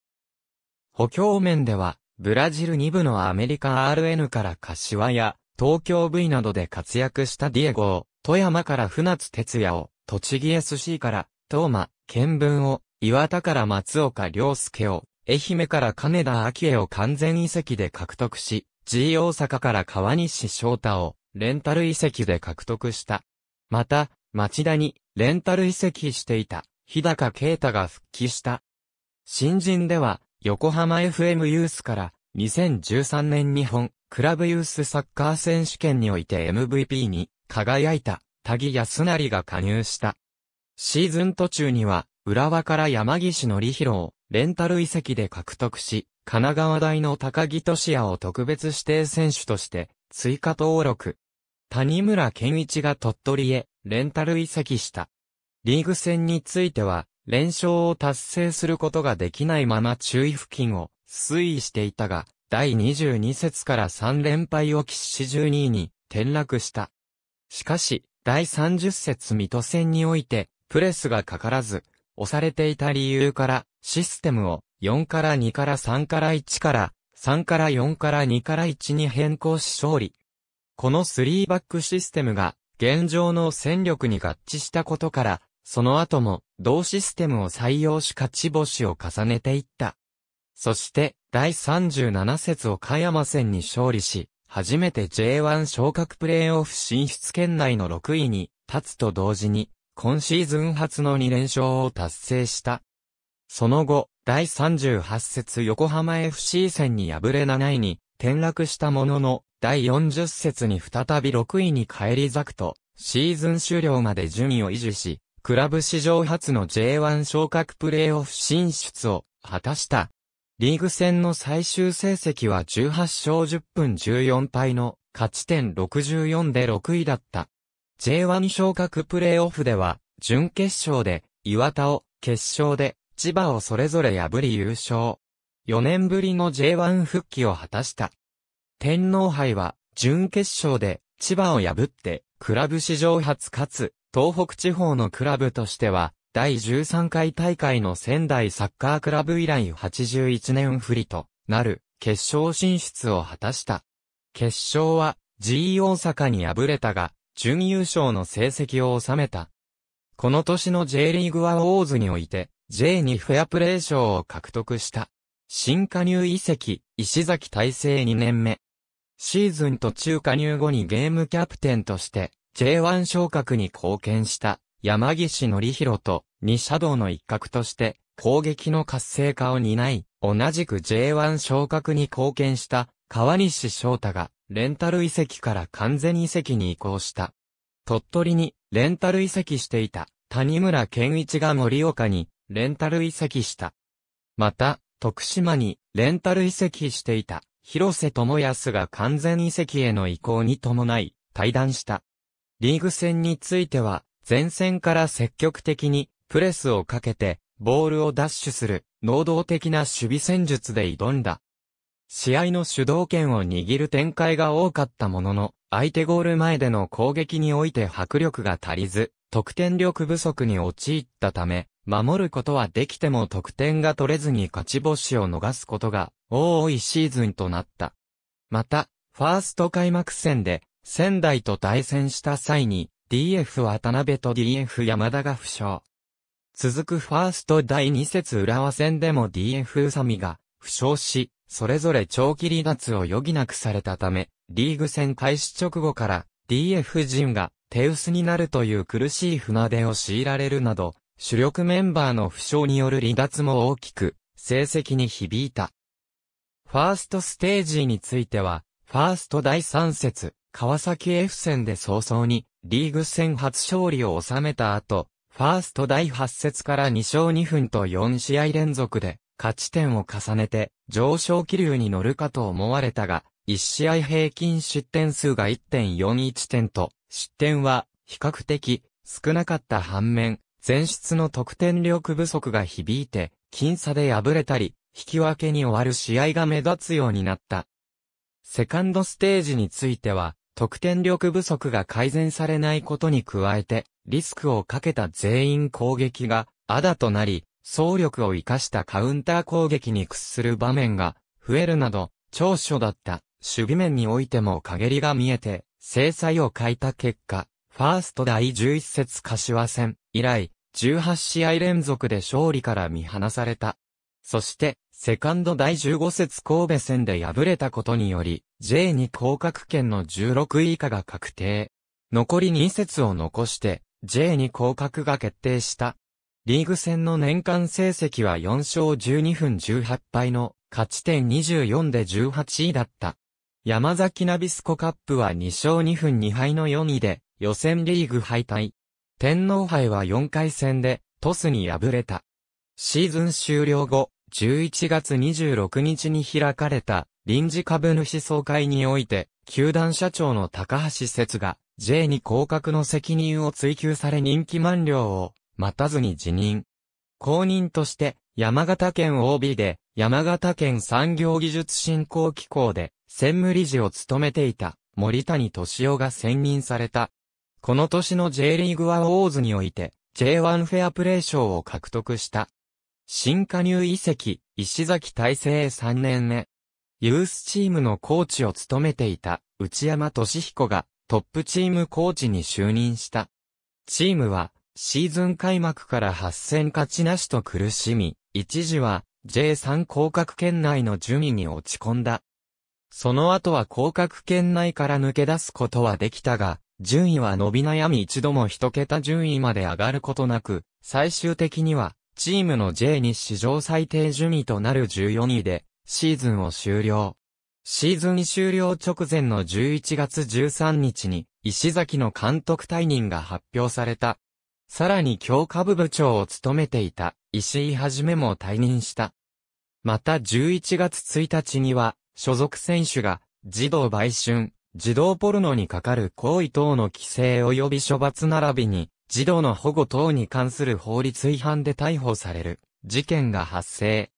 補強面では、ブラジル2部のアメリカ RN から柏や、東京 V などで活躍したディエゴを、富山から船津哲也を、栃木 SC から、東馬、見聞を、岩田から松岡良介を、愛媛から金田明恵を完全遺跡で獲得し、G 大阪から川西翔太を、レンタル遺跡で獲得した。また、町田に、レンタル遺跡していた、日高啓太が復帰した。新人では、横浜 FM ユースから、2013年日本、クラブユースサッカー選手権において MVP に、輝いた、田木康成が加入した。シーズン途中には、浦和から山岸のりひを、レンタル遺跡で獲得し、神奈川大の高木俊也を特別指定選手として、追加登録。谷村健一が鳥取へ、レンタル遺跡した。リーグ戦については、連勝を達成することができないまま注意付近を推移していたが、第22節から3連敗を喫し12位に転落した。しかし、第30節水戸戦において、プレスがかからず、押されていた理由から、システムを4から2から3から1から3から4から2から1に変更し勝利。この3バックシステムが現状の戦力に合致したことから、その後も同システムを採用し勝ち星を重ねていった。そして第37節を加山戦に勝利し、初めて J1 昇格プレーオフ進出圏内の6位に立つと同時に、今シーズン初の2連勝を達成した。その後、第38節横浜 FC 戦に敗れ7位に転落したものの、第40節に再び6位に返り咲くと、シーズン終了まで順位を維持し、クラブ史上初の J1 昇格プレーオフ進出を果たした。リーグ戦の最終成績は18勝10分14敗の勝ち点64で6位だった。J1 昇格プレイオフでは、準決勝で、岩田を、決勝で、千葉をそれぞれ破り優勝。4年ぶりの J1 復帰を果たした。天皇杯は、準決勝で、千葉を破って、クラブ史上初かつ、東北地方のクラブとしては、第13回大会の仙台サッカークラブ以来81年振りとなる決勝進出を果たした。決勝は G 大阪に敗れたが、準優勝の成績を収めた。この年の J リーグはオーズにおいて、J にフェアプレー賞を獲得した。新加入遺跡、石崎大成2年目。シーズン途中加入後にゲームキャプテンとして、J1 昇格に貢献した、山岸則弘と、二シャドウの一角として、攻撃の活性化を担い、同じく J1 昇格に貢献した、川西翔太が、レンタル遺跡から完全遺跡に移行した。鳥取にレンタル移籍していた谷村健一が盛岡にレンタル移籍した。また、徳島にレンタル移籍していた広瀬智康が完全移籍への移行に伴い対談した。リーグ戦については前線から積極的にプレスをかけてボールを奪取する能動的な守備戦術で挑んだ。試合の主導権を握る展開が多かったものの、相手ゴール前での攻撃において迫力が足りず、得点力不足に陥ったため、守ることはできても得点が取れずに勝ち星を逃すことが多いシーズンとなった。また、ファースト開幕戦で仙台と対戦した際に DF 渡辺と DF 山田が負傷。続くファースト第2節浦和戦でも DF 宇佐美が負傷し、それぞれ長期離脱を余儀なくされたため、リーグ戦開始直後から DF 陣が手薄になるという苦しい船出を強いられるなど、主力メンバーの負傷による離脱も大きく、成績に響いた。ファーストステージについては、ファースト第3節、川崎 F 戦で早々に、リーグ戦初勝利を収めた後、ファースト第8節から2勝2分と4試合連続で、勝ち点を重ねて上昇気流に乗るかと思われたが、1試合平均失点数が1.41点と、失点は比較的少なかった反面、前出の得点力不足が響いて、僅差で敗れたり、引き分けに終わる試合が目立つようになった。セカンドステージについては、得点力不足が改善されないことに加えて、リスクをかけた全員攻撃が、あだとなり、総力を生かしたカウンター攻撃に屈する場面が増えるなど、長所だった守備面においても陰りが見えて、制裁を欠いた結果、ファースト第11節柏戦以来、18試合連続で勝利から見放された。そして、セカンド第15節神戸戦で敗れたことにより、J に降格圏の16位以下が確定。残り2節を残して、J に降格が決定したリーグ戦の年間成績は4勝12分18敗の勝ち点24で18位だった。山崎ナビスコカップは2勝2分2敗の4位で予選リーグ敗退。天皇杯は4回戦でトスに敗れた。シーズン終了後、11月26日に開かれた臨時株主総会において、球団社長の高橋節が J に降格の責任を追及され人気満了を待たずに辞任。後任として、山形県 OB で、山形県産業技術振興機構で、専務理事を務めていた、森谷敏夫が選任された。この年の J リーグはオーズにおいて、J1 フェアプレー賞を獲得した。新加入遺跡、石崎大成3年目。ユースチームのコーチを務めていた内山俊彦がトップチームコーチに就任した。チームはシーズン開幕から8戦勝ちなしと苦しみ、一時は J3 降格圏内の順位に落ち込んだ。その後は降格圏内から抜け出すことはできたが、順位は伸び悩み一度も一桁順位まで上がることなく、最終的には、チームの J に史上最低順位となる14位で、シーズンを終了。シーズン終了直前の11月13日に、石崎の監督退任が発表された。さらに教科部部長を務めていた石井はじめも退任した。また11月1日には、所属選手が児童売春、児童ポルノにかかる行為等の規制及び処罰並びに、児童の保護等に関する法律違反で逮捕される事件が発生。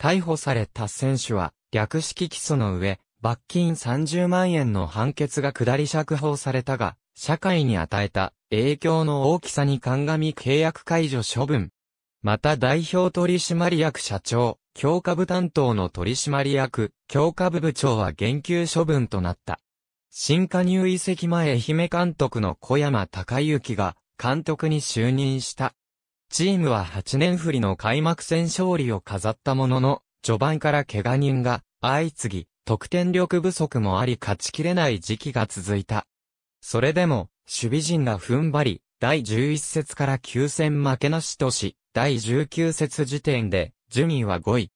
逮捕された選手は略式起訴の上、罰金30万円の判決が下り釈放されたが、社会に与えた影響の大きさに鑑み契約解除処分。また代表取締役社長、強化部担当の取締役、強化部部長は減給処分となった。新加入移籍前愛媛監督の小山隆之が監督に就任した。チームは8年振りの開幕戦勝利を飾ったものの、序盤から怪我人が相次ぎ、得点力不足もあり勝ちきれない時期が続いた。それでも、守備陣が踏ん張り、第11節から9戦負けなしとし、第19節時点で、順位は5位。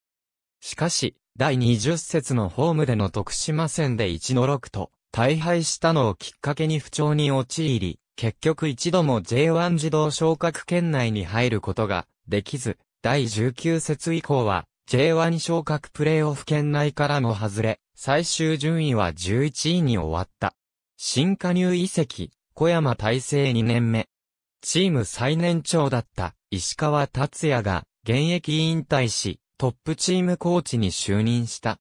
しかし、第20節のホームでの徳島戦で1の6と、大敗したのをきっかけに不調に陥り、結局一度も J1 自動昇格圏内に入ることができず、第19節以降は J1 昇格プレイオフ圏内からも外れ、最終順位は11位に終わった。新加入遺跡、小山大成2年目。チーム最年長だった石川達也が現役引退し、トップチームコーチに就任した。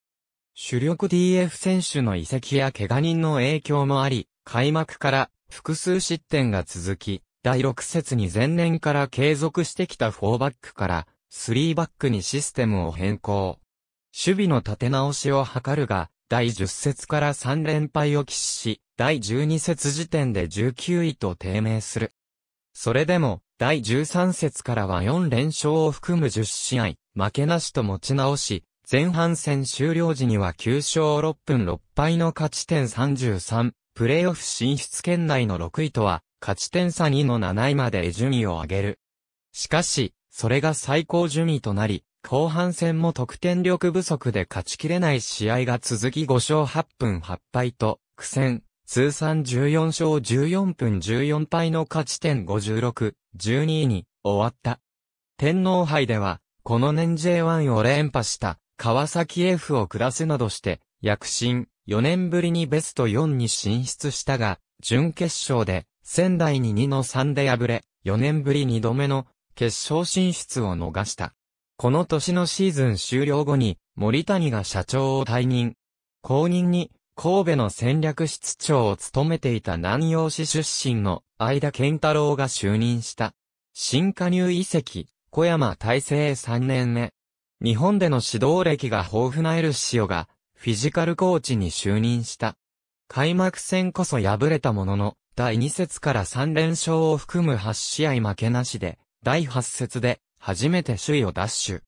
主力 DF 選手の移籍や怪我人の影響もあり、開幕から複数失点が続き、第6節に前年から継続してきた4バックから3バックにシステムを変更。守備の立て直しを図るが、第10節から3連敗を喫し、第12節時点で19位と低迷する。それでも、第13節からは4連勝を含む10試合、負けなしと持ち直し、前半戦終了時には9勝6分6敗の勝ち点33、プレーオフ進出圏内の6位とは、勝ち点差2の7位まで順位を上げる。しかし、それが最高順位となり、後半戦も得点力不足で勝ちきれない試合が続き5勝8分8敗と、苦戦。通算14勝14分14敗の勝ち点56、12位に終わった。天皇杯では、この年 J1 を連覇した川崎 F を下すなどして、躍進、4年ぶりにベスト4に進出したが、準決勝で仙台に2の3で敗れ、4年ぶり2度目の決勝進出を逃した。この年のシーズン終了後に、森谷が社長を退任。後任に、神戸の戦略室長を務めていた南陽市出身の相田健太郎が就任した。新加入遺跡、小山大成3年目。日本での指導歴が豊富なエルシオが、フィジカルコーチに就任した。開幕戦こそ敗れたものの、第2節から3連勝を含む8試合負けなしで、第8節で初めて首位を奪取。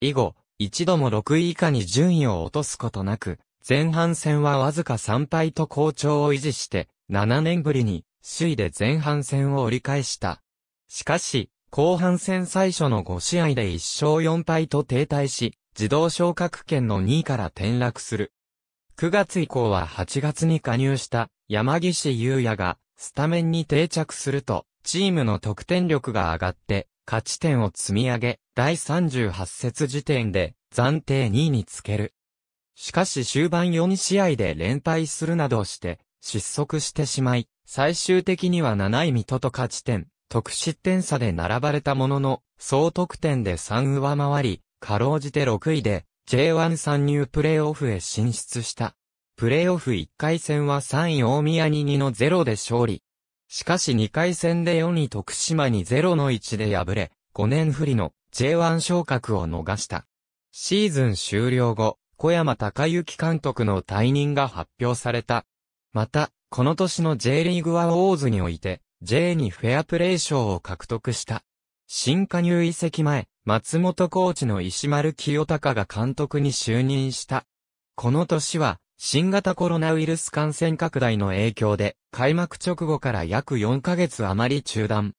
以後、一度も6位以下に順位を落とすことなく、前半戦はわずか3敗と好調を維持して、7年ぶりに首位で前半戦を折り返した。しかし、後半戦最初の5試合で1勝4敗と停滞し、自動昇格圏の2位から転落する。9月以降は8月に加入した山岸優也がスタメンに定着すると、チームの得点力が上がって、勝ち点を積み上げ、第38節時点で暫定2位につける。しかし終盤4試合で連敗するなどして失速してしまい、最終的には7位水戸と勝ち点、得失点差で並ばれたものの、総得点で3上回り、かろうじて6位で J1 参入プレーオフへ進出した。プレーオフ1回戦は3位大宮に2の0で勝利。しかし2回戦で4位徳島に0の1で敗れ、5年不利の J1 昇格を逃した。シーズン終了後、小山隆之監督の退任が発表された。また、この年の J リーグは大津において、J にフェアプレー賞を獲得した。新加入移籍前、松本コーチの石丸清隆が監督に就任した。この年は、新型コロナウイルス感染拡大の影響で、開幕直後から約4ヶ月余り中断。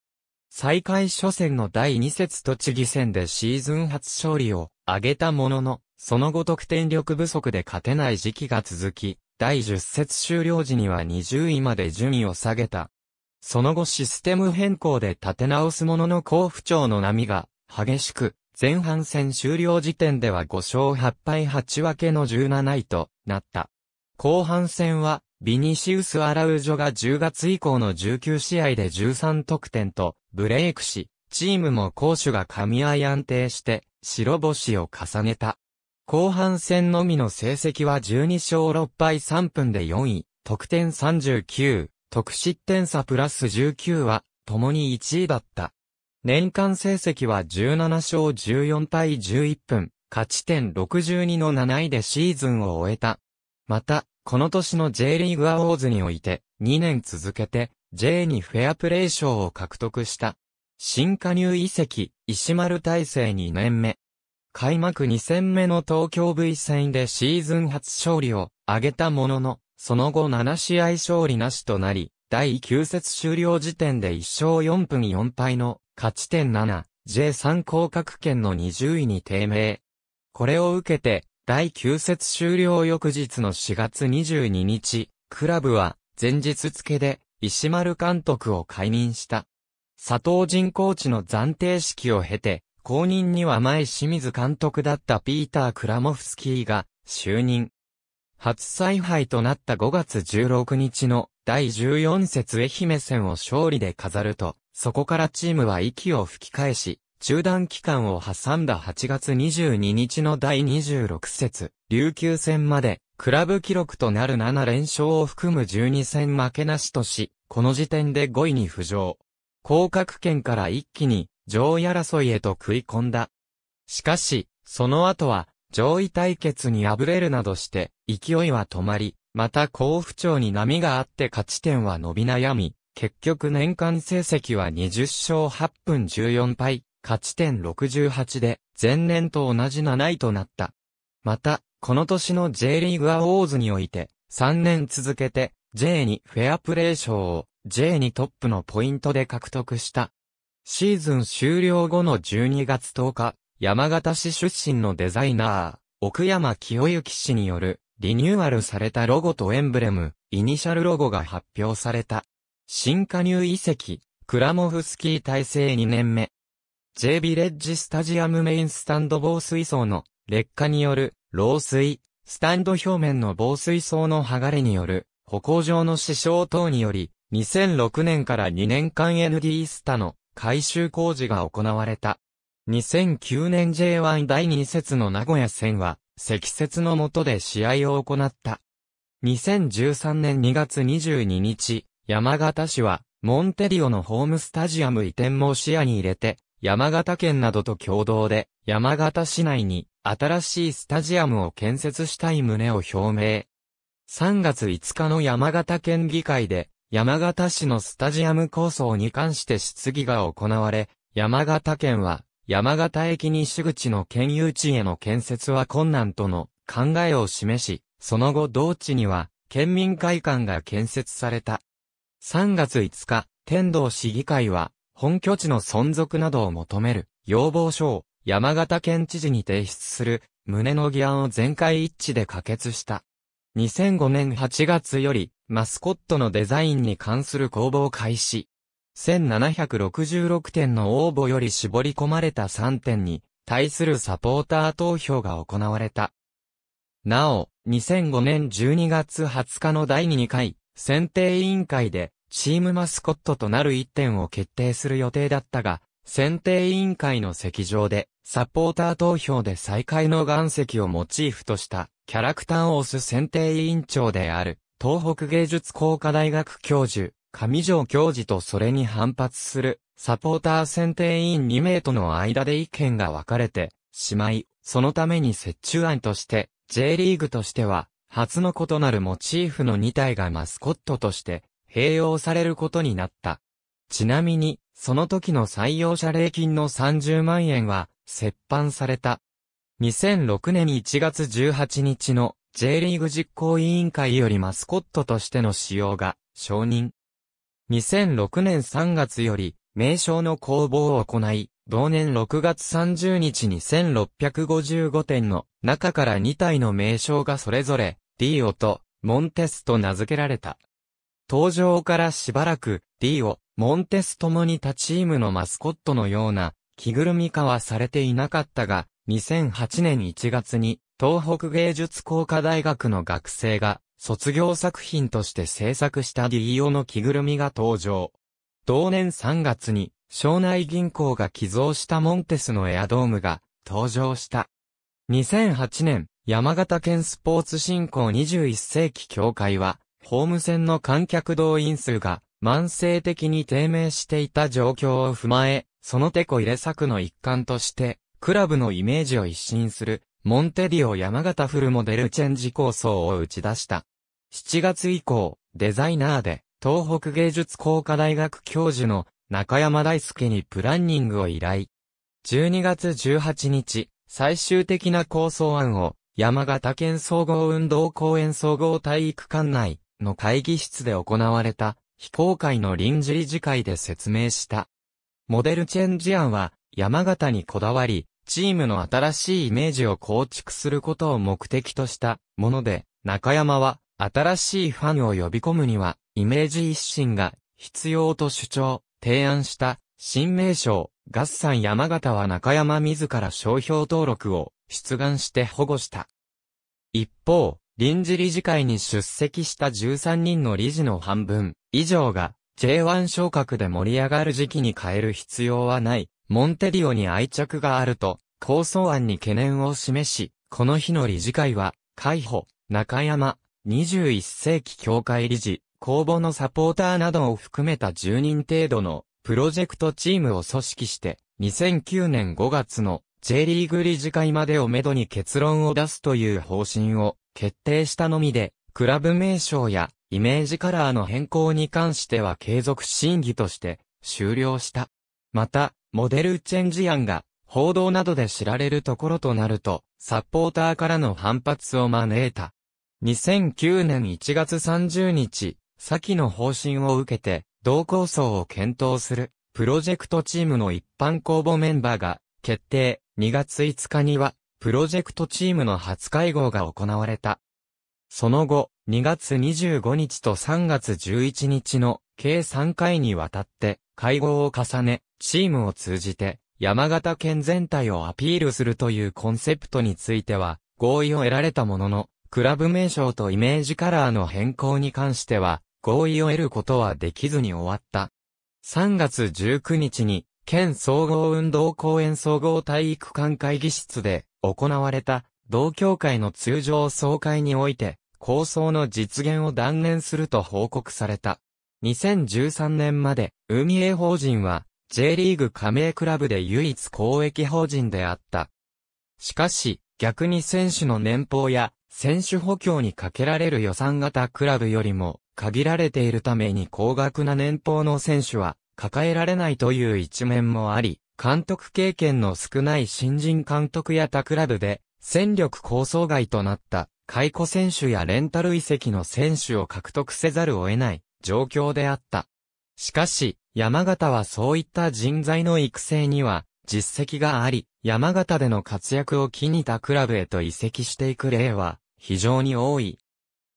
再開初戦の第2節栃木戦でシーズン初勝利を挙げたものの、その後得点力不足で勝てない時期が続き、第10節終了時には20位まで順位を下げた。その後システム変更で立て直すものの好不調の波が激しく、前半戦終了時点では5勝8敗8分けの17位となった。後半戦は、ビニシウス・アラウジョが10月以降の19試合で13得点と、ブレイクし、チームも攻守が噛み合い安定して、白星を重ねた。後半戦のみの成績は12勝6敗3分で4位、得点39、得失点差プラス19は、共に1位だった。年間成績は17勝14敗11分、勝ち点62の7位でシーズンを終えた。また、この年の J リーグアウォーズにおいて、2年続けて J にフェアプレー賞を獲得した。新加入遺跡、石丸大成2年目。開幕2戦目の東京 V 戦でシーズン初勝利を挙げたものの、その後7試合勝利なしとなり、第9節終了時点で1勝4分4敗の勝ち点 7J3 降格圏の20位に低迷。これを受けて、第9節終了翌日の4月22日、クラブは前日付で石丸監督を解任した。佐藤人コーチの暫定式を経て、後任には前清水監督だったピーター・クラモフスキーが就任。初采配となった5月16日の第14節愛媛戦を勝利で飾ると、そこからチームは息を吹き返し、中断期間を挟んだ8月22日の第26節、琉球戦まで、クラブ記録となる7連勝を含む12戦負けなしとし、この時点で5位に浮上。降格圏から一気に、上位争いへと食い込んだ。しかし、その後は、上位対決に敗れるなどして、勢いは止まり、また甲不調に波があって勝ち点は伸び悩み、結局年間成績は20勝8分14敗、勝ち点68で、前年と同じ7位となった。また、この年の J リーグアウォーズにおいて、3年続けて、J にフェアプレー賞を、J にトップのポイントで獲得した。シーズン終了後の12月10日、山形市出身のデザイナー、奥山清之氏による、リニューアルされたロゴとエンブレム、イニシャルロゴが発表された。新加入遺跡、クラモフスキー体制2年目。J ビレッジスタジアムメインスタンド防水層の劣化による漏水、スタンド表面の防水層の剥がれによる歩行上の死傷等により、2006年から2年間 ND スタの改修工事が行われた。2009年 J1 第2節の名古屋戦は、積雪の下で試合を行った。2013年2月22日、山形市は、モンテディオのホームスタジアム移転も視野に入れて、山形県などと共同で、山形市内に新しいスタジアムを建設したい旨を表明。3月5日の山形県議会で、山形市のスタジアム構想に関して質疑が行われ、山形県は、山形駅西口の県有地への建設は困難との考えを示し、その後同地には、県民会館が建設された。3月5日、天道市議会は、本拠地の存続などを求める、要望書を、山形県知事に提出する、胸の議案を全会一致で可決した。2005年8月より、マスコットのデザインに関する公募開始。1766点の応募より絞り込まれた3点に対するサポーター投票が行われた。なお、2005年12月20日の第2回選定委員会でチームマスコットとなる1点を決定する予定だったが、選定委員会の席上でサポーター投票で再開の岩石をモチーフとしたキャラクターを推す選定委員長である東北芸術工科大学教授、上条教授とそれに反発するサポーター選定委員2名との間で意見が分かれてしまい、そのために折衷案として J リーグとしては初の異なるモチーフの2体がマスコットとして併用されることになった。ちなみに、その時の採用者礼金の30万円は、折半された。2006年1月18日の J リーグ実行委員会よりマスコットとしての使用が承認。2006年3月より名称の公募を行い、同年6月30日に1655点の中から2体の名称がそれぞれ、ディオとモンテスと名付けられた。登場からしばらく、ディオ、モンテスともに他チームのマスコットのような、着ぐるみ化はされていなかったが、2008年1月に、東北芸術工科大学の学生が、卒業作品として制作したディオの着ぐるみが登場。同年3月に、省内銀行が寄贈したモンテスのエアドームが登場した。2008年、山形県スポーツ振興21世紀協会は、ホーム戦の観客動員数が慢性的に低迷していた状況を踏まえ、その手こ入れ策の一環として、クラブのイメージを一新する、モンテディオ山形フルモデルチェンジ構想を打ち出した。7月以降、デザイナーで、東北芸術工科大学教授の中山大輔にプランニングを依頼。12月18日、最終的な構想案を山形県総合運動公園総合体育館内の会議室で行われた非公開の臨時理事会で説明した。モデルチェンジ案は山形にこだわり、チームの新しいイメージを構築することを目的としたもので、中山は新しいファンを呼び込むにはイメージ一新が必要と主張。提案した新名称、合算山形は中山自ら商標登録を出願して保護した。一方、臨時理事会に出席した13人の理事の半分以上が J1 昇格で盛り上がる時期に変える必要はない、モンテディオに愛着があると、構想案に懸念を示し、この日の理事会は、海保、中山、21世紀協会理事、公募のサポーターなどを含めた10人程度のプロジェクトチームを組織して、2009年5月の J リーグ理事会までをめどに結論を出すという方針を決定したのみで、クラブ名称やイメージカラーの変更に関しては継続審議として終了した。また、モデルチェンジ案が報道などで知られるところとなると、サポーターからの反発を招いた。2009年1月30日、先の方針を受けて、同構想を検討する、プロジェクトチームの一般公募メンバーが決定、2月5日には、プロジェクトチームの初会合が行われた。その後、2月25日と3月11日の計3回にわたって会合を重ね、チームを通じて山形県全体をアピールするというコンセプトについては合意を得られたものの、クラブ名称とイメージカラーの変更に関しては合意を得ることはできずに終わった。3月19日に、県総合運動公園総合体育館会議室で行われた同協会の通常総会において構想の実現を断念すると報告された。2013年まで運営法人は J リーグ加盟クラブで唯一公益法人であった。しかし逆に選手の年俸や選手補強にかけられる予算型クラブよりも限られているために高額な年俸の選手は抱えられないという一面もあり、監督経験の少ない新人監督や他クラブで戦力構想外となった解雇選手やレンタル移籍の選手を獲得せざるを得ない状況であった。しかし、山形はそういった人材の育成には実績があり、山形での活躍を機に他クラブへと移籍していく例は非常に多い。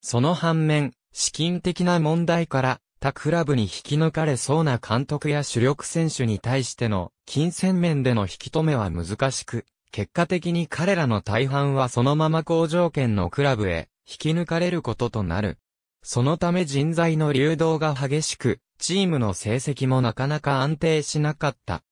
その反面、資金的な問題から他クラブに引き抜かれそうな監督や主力選手に対しての金銭面での引き止めは難しく、結果的に彼らの大半はそのまま好条件のクラブへ引き抜かれることとなる。そのため人材の流動が激しく、チームの成績もなかなか安定しなかった。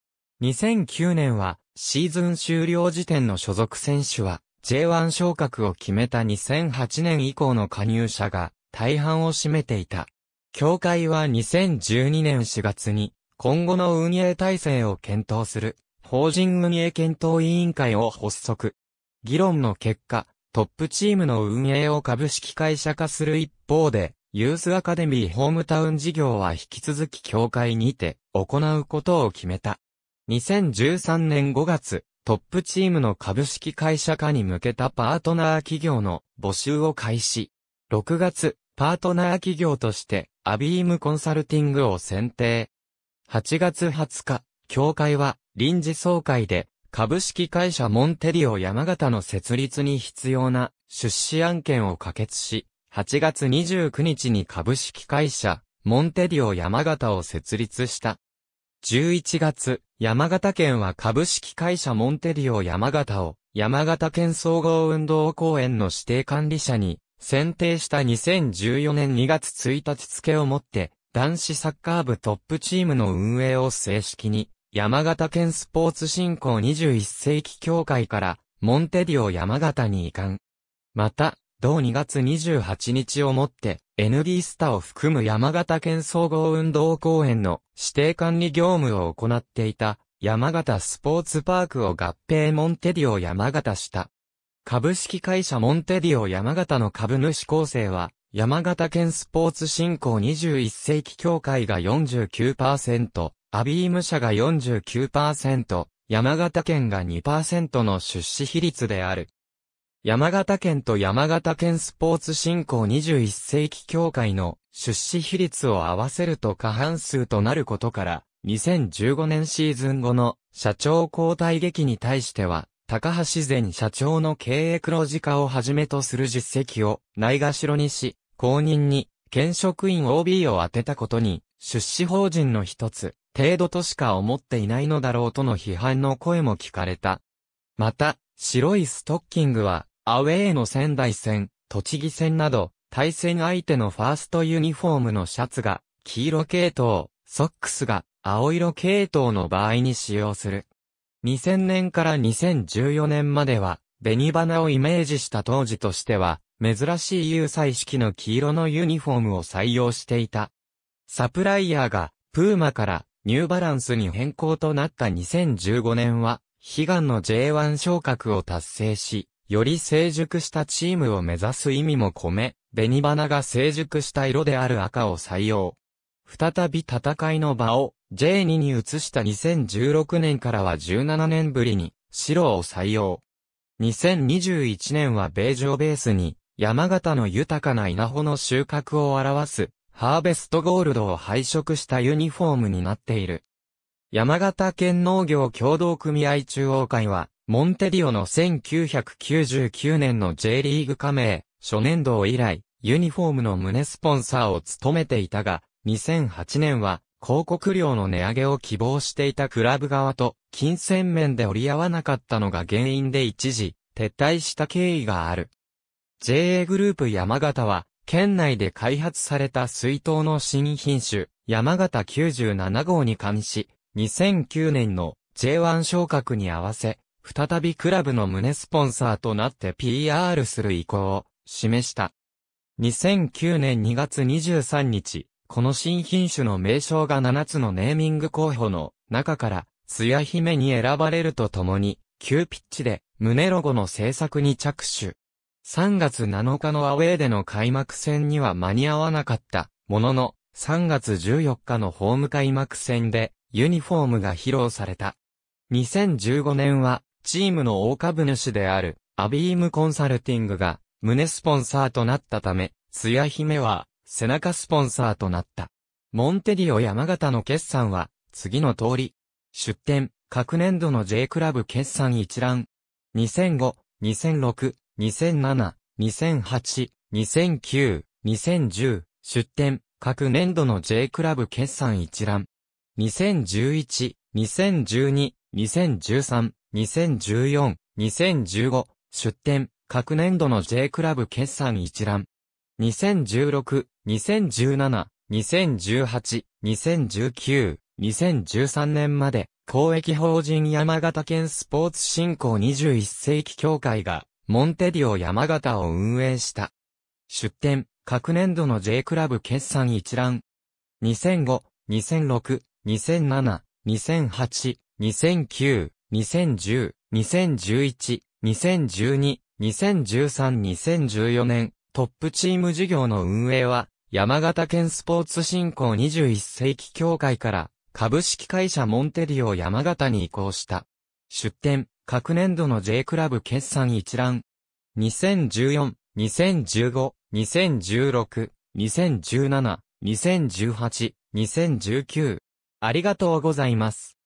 2009年はシーズン終了時点の所属選手は J1 昇格を決めた2008年以降の加入者が大半を占めていた。協会は2012年4月に、今後の運営体制を検討する、法人運営検討委員会を発足。議論の結果、トップチームの運営を株式会社化する一方で、ユースアカデミーホームタウン事業は引き続き協会にて行うことを決めた。2013年5月、トップチームの株式会社化に向けたパートナー企業の募集を開始。6月、パートナー企業として、アビームコンサルティングを選定。8月20日、協会は臨時総会で、株式会社モンテリオ山形の設立に必要な出資案件を可決し、8月29日に株式会社モンテリオ山形を設立した。11月、山形県は株式会社モンテリオ山形を山形県総合運動公園の指定管理者に選定した2014年2月1日付をもって、男子サッカー部トップチームの運営を正式に、山形県スポーツ振興21世紀協会から、モンテディオ山形に移管。また、同2月28日をもって、ND スタを含む山形県総合運動公園の指定管理業務を行っていた、山形スポーツパークを合併モンテディオ山形した。株式会社モンテディオ山形の株主構成は、山形県スポーツ振興21世紀協会が49%、アビーム社が49%、山形県が2%の出資比率である。山形県と山形県スポーツ振興21世紀協会の出資比率を合わせると過半数となることから、2015年シーズン後の社長交代劇に対しては、高橋前社長の経営黒字化をはじめとする実績をないがしろにし、後任に、県職員 OB を当てたことに、出資法人の一つ、程度としか思っていないのだろうとの批判の声も聞かれた。また、白いストッキングは、アウェーの仙台戦、栃木戦など、対戦相手のファーストユニフォームのシャツが、黄色系統、ソックスが、青色系統の場合に使用する。2000年から2014年までは、紅花をイメージした当時としては、珍しい有彩色の黄色のユニフォームを採用していた。サプライヤーが、プーマからニューバランスに変更となった2015年は、悲願の J1 昇格を達成し、より成熟したチームを目指す意味も込め、紅花が成熟した色である赤を採用。再び戦いの場を J2 に移した2016年からは17年ぶりに白を採用。2021年はベージュをベースに山形の豊かな稲穂の収穫を表すハーベストゴールドを配色したユニフォームになっている。山形県農業協同組合中央会はモンテディオの1999年の J リーグ加盟、初年度以来、ユニフォームの胸スポンサーを務めていたが、2008年は、広告料の値上げを希望していたクラブ側と金銭面で折り合わなかったのが原因で一時撤退した経緯がある。JA グループ山形は県内で開発された水筒の新品種山形97号に関し2009年の J1 昇格に合わせ再びクラブの胸スポンサーとなって PR する意向を示した。2009年2月23日、この新品種の名称が7つのネーミング候補の中から、つや姫に選ばれるとともに、急ピッチで、胸ロゴの制作に着手。3月7日のアウェーでの開幕戦には間に合わなかった、ものの、3月14日のホーム開幕戦で、ユニフォームが披露された。2015年は、チームの大株主である、アビームコンサルティングが、胸スポンサーとなったため、つや姫は、背中スポンサーとなった。モンテディオ山形の決算は、次の通り。出展、各年度の J クラブ決算一覧。2005、2006、2007、2008、2009、2010、出展、各年度の J クラブ決算一覧。2011、2012、2013、2014、2015、出展、各年度の J クラブ決算一覧。2016、2017、2018、2019、2013年まで、公益法人山形県スポーツ振興21世紀協会が、モンテディオ山形を運営した。出展、各年度の J クラブ決算一覧。2005、2006、2007、2008、2009、2010、2011、2012、2013、2014年、トップチーム事業の運営は、山形県スポーツ振興21世紀協会から、株式会社モンテリオ山形に移行した。出展、各年度の J クラブ決算一覧。2014、2015、2016、2017、2018、2019。ありがとうございます。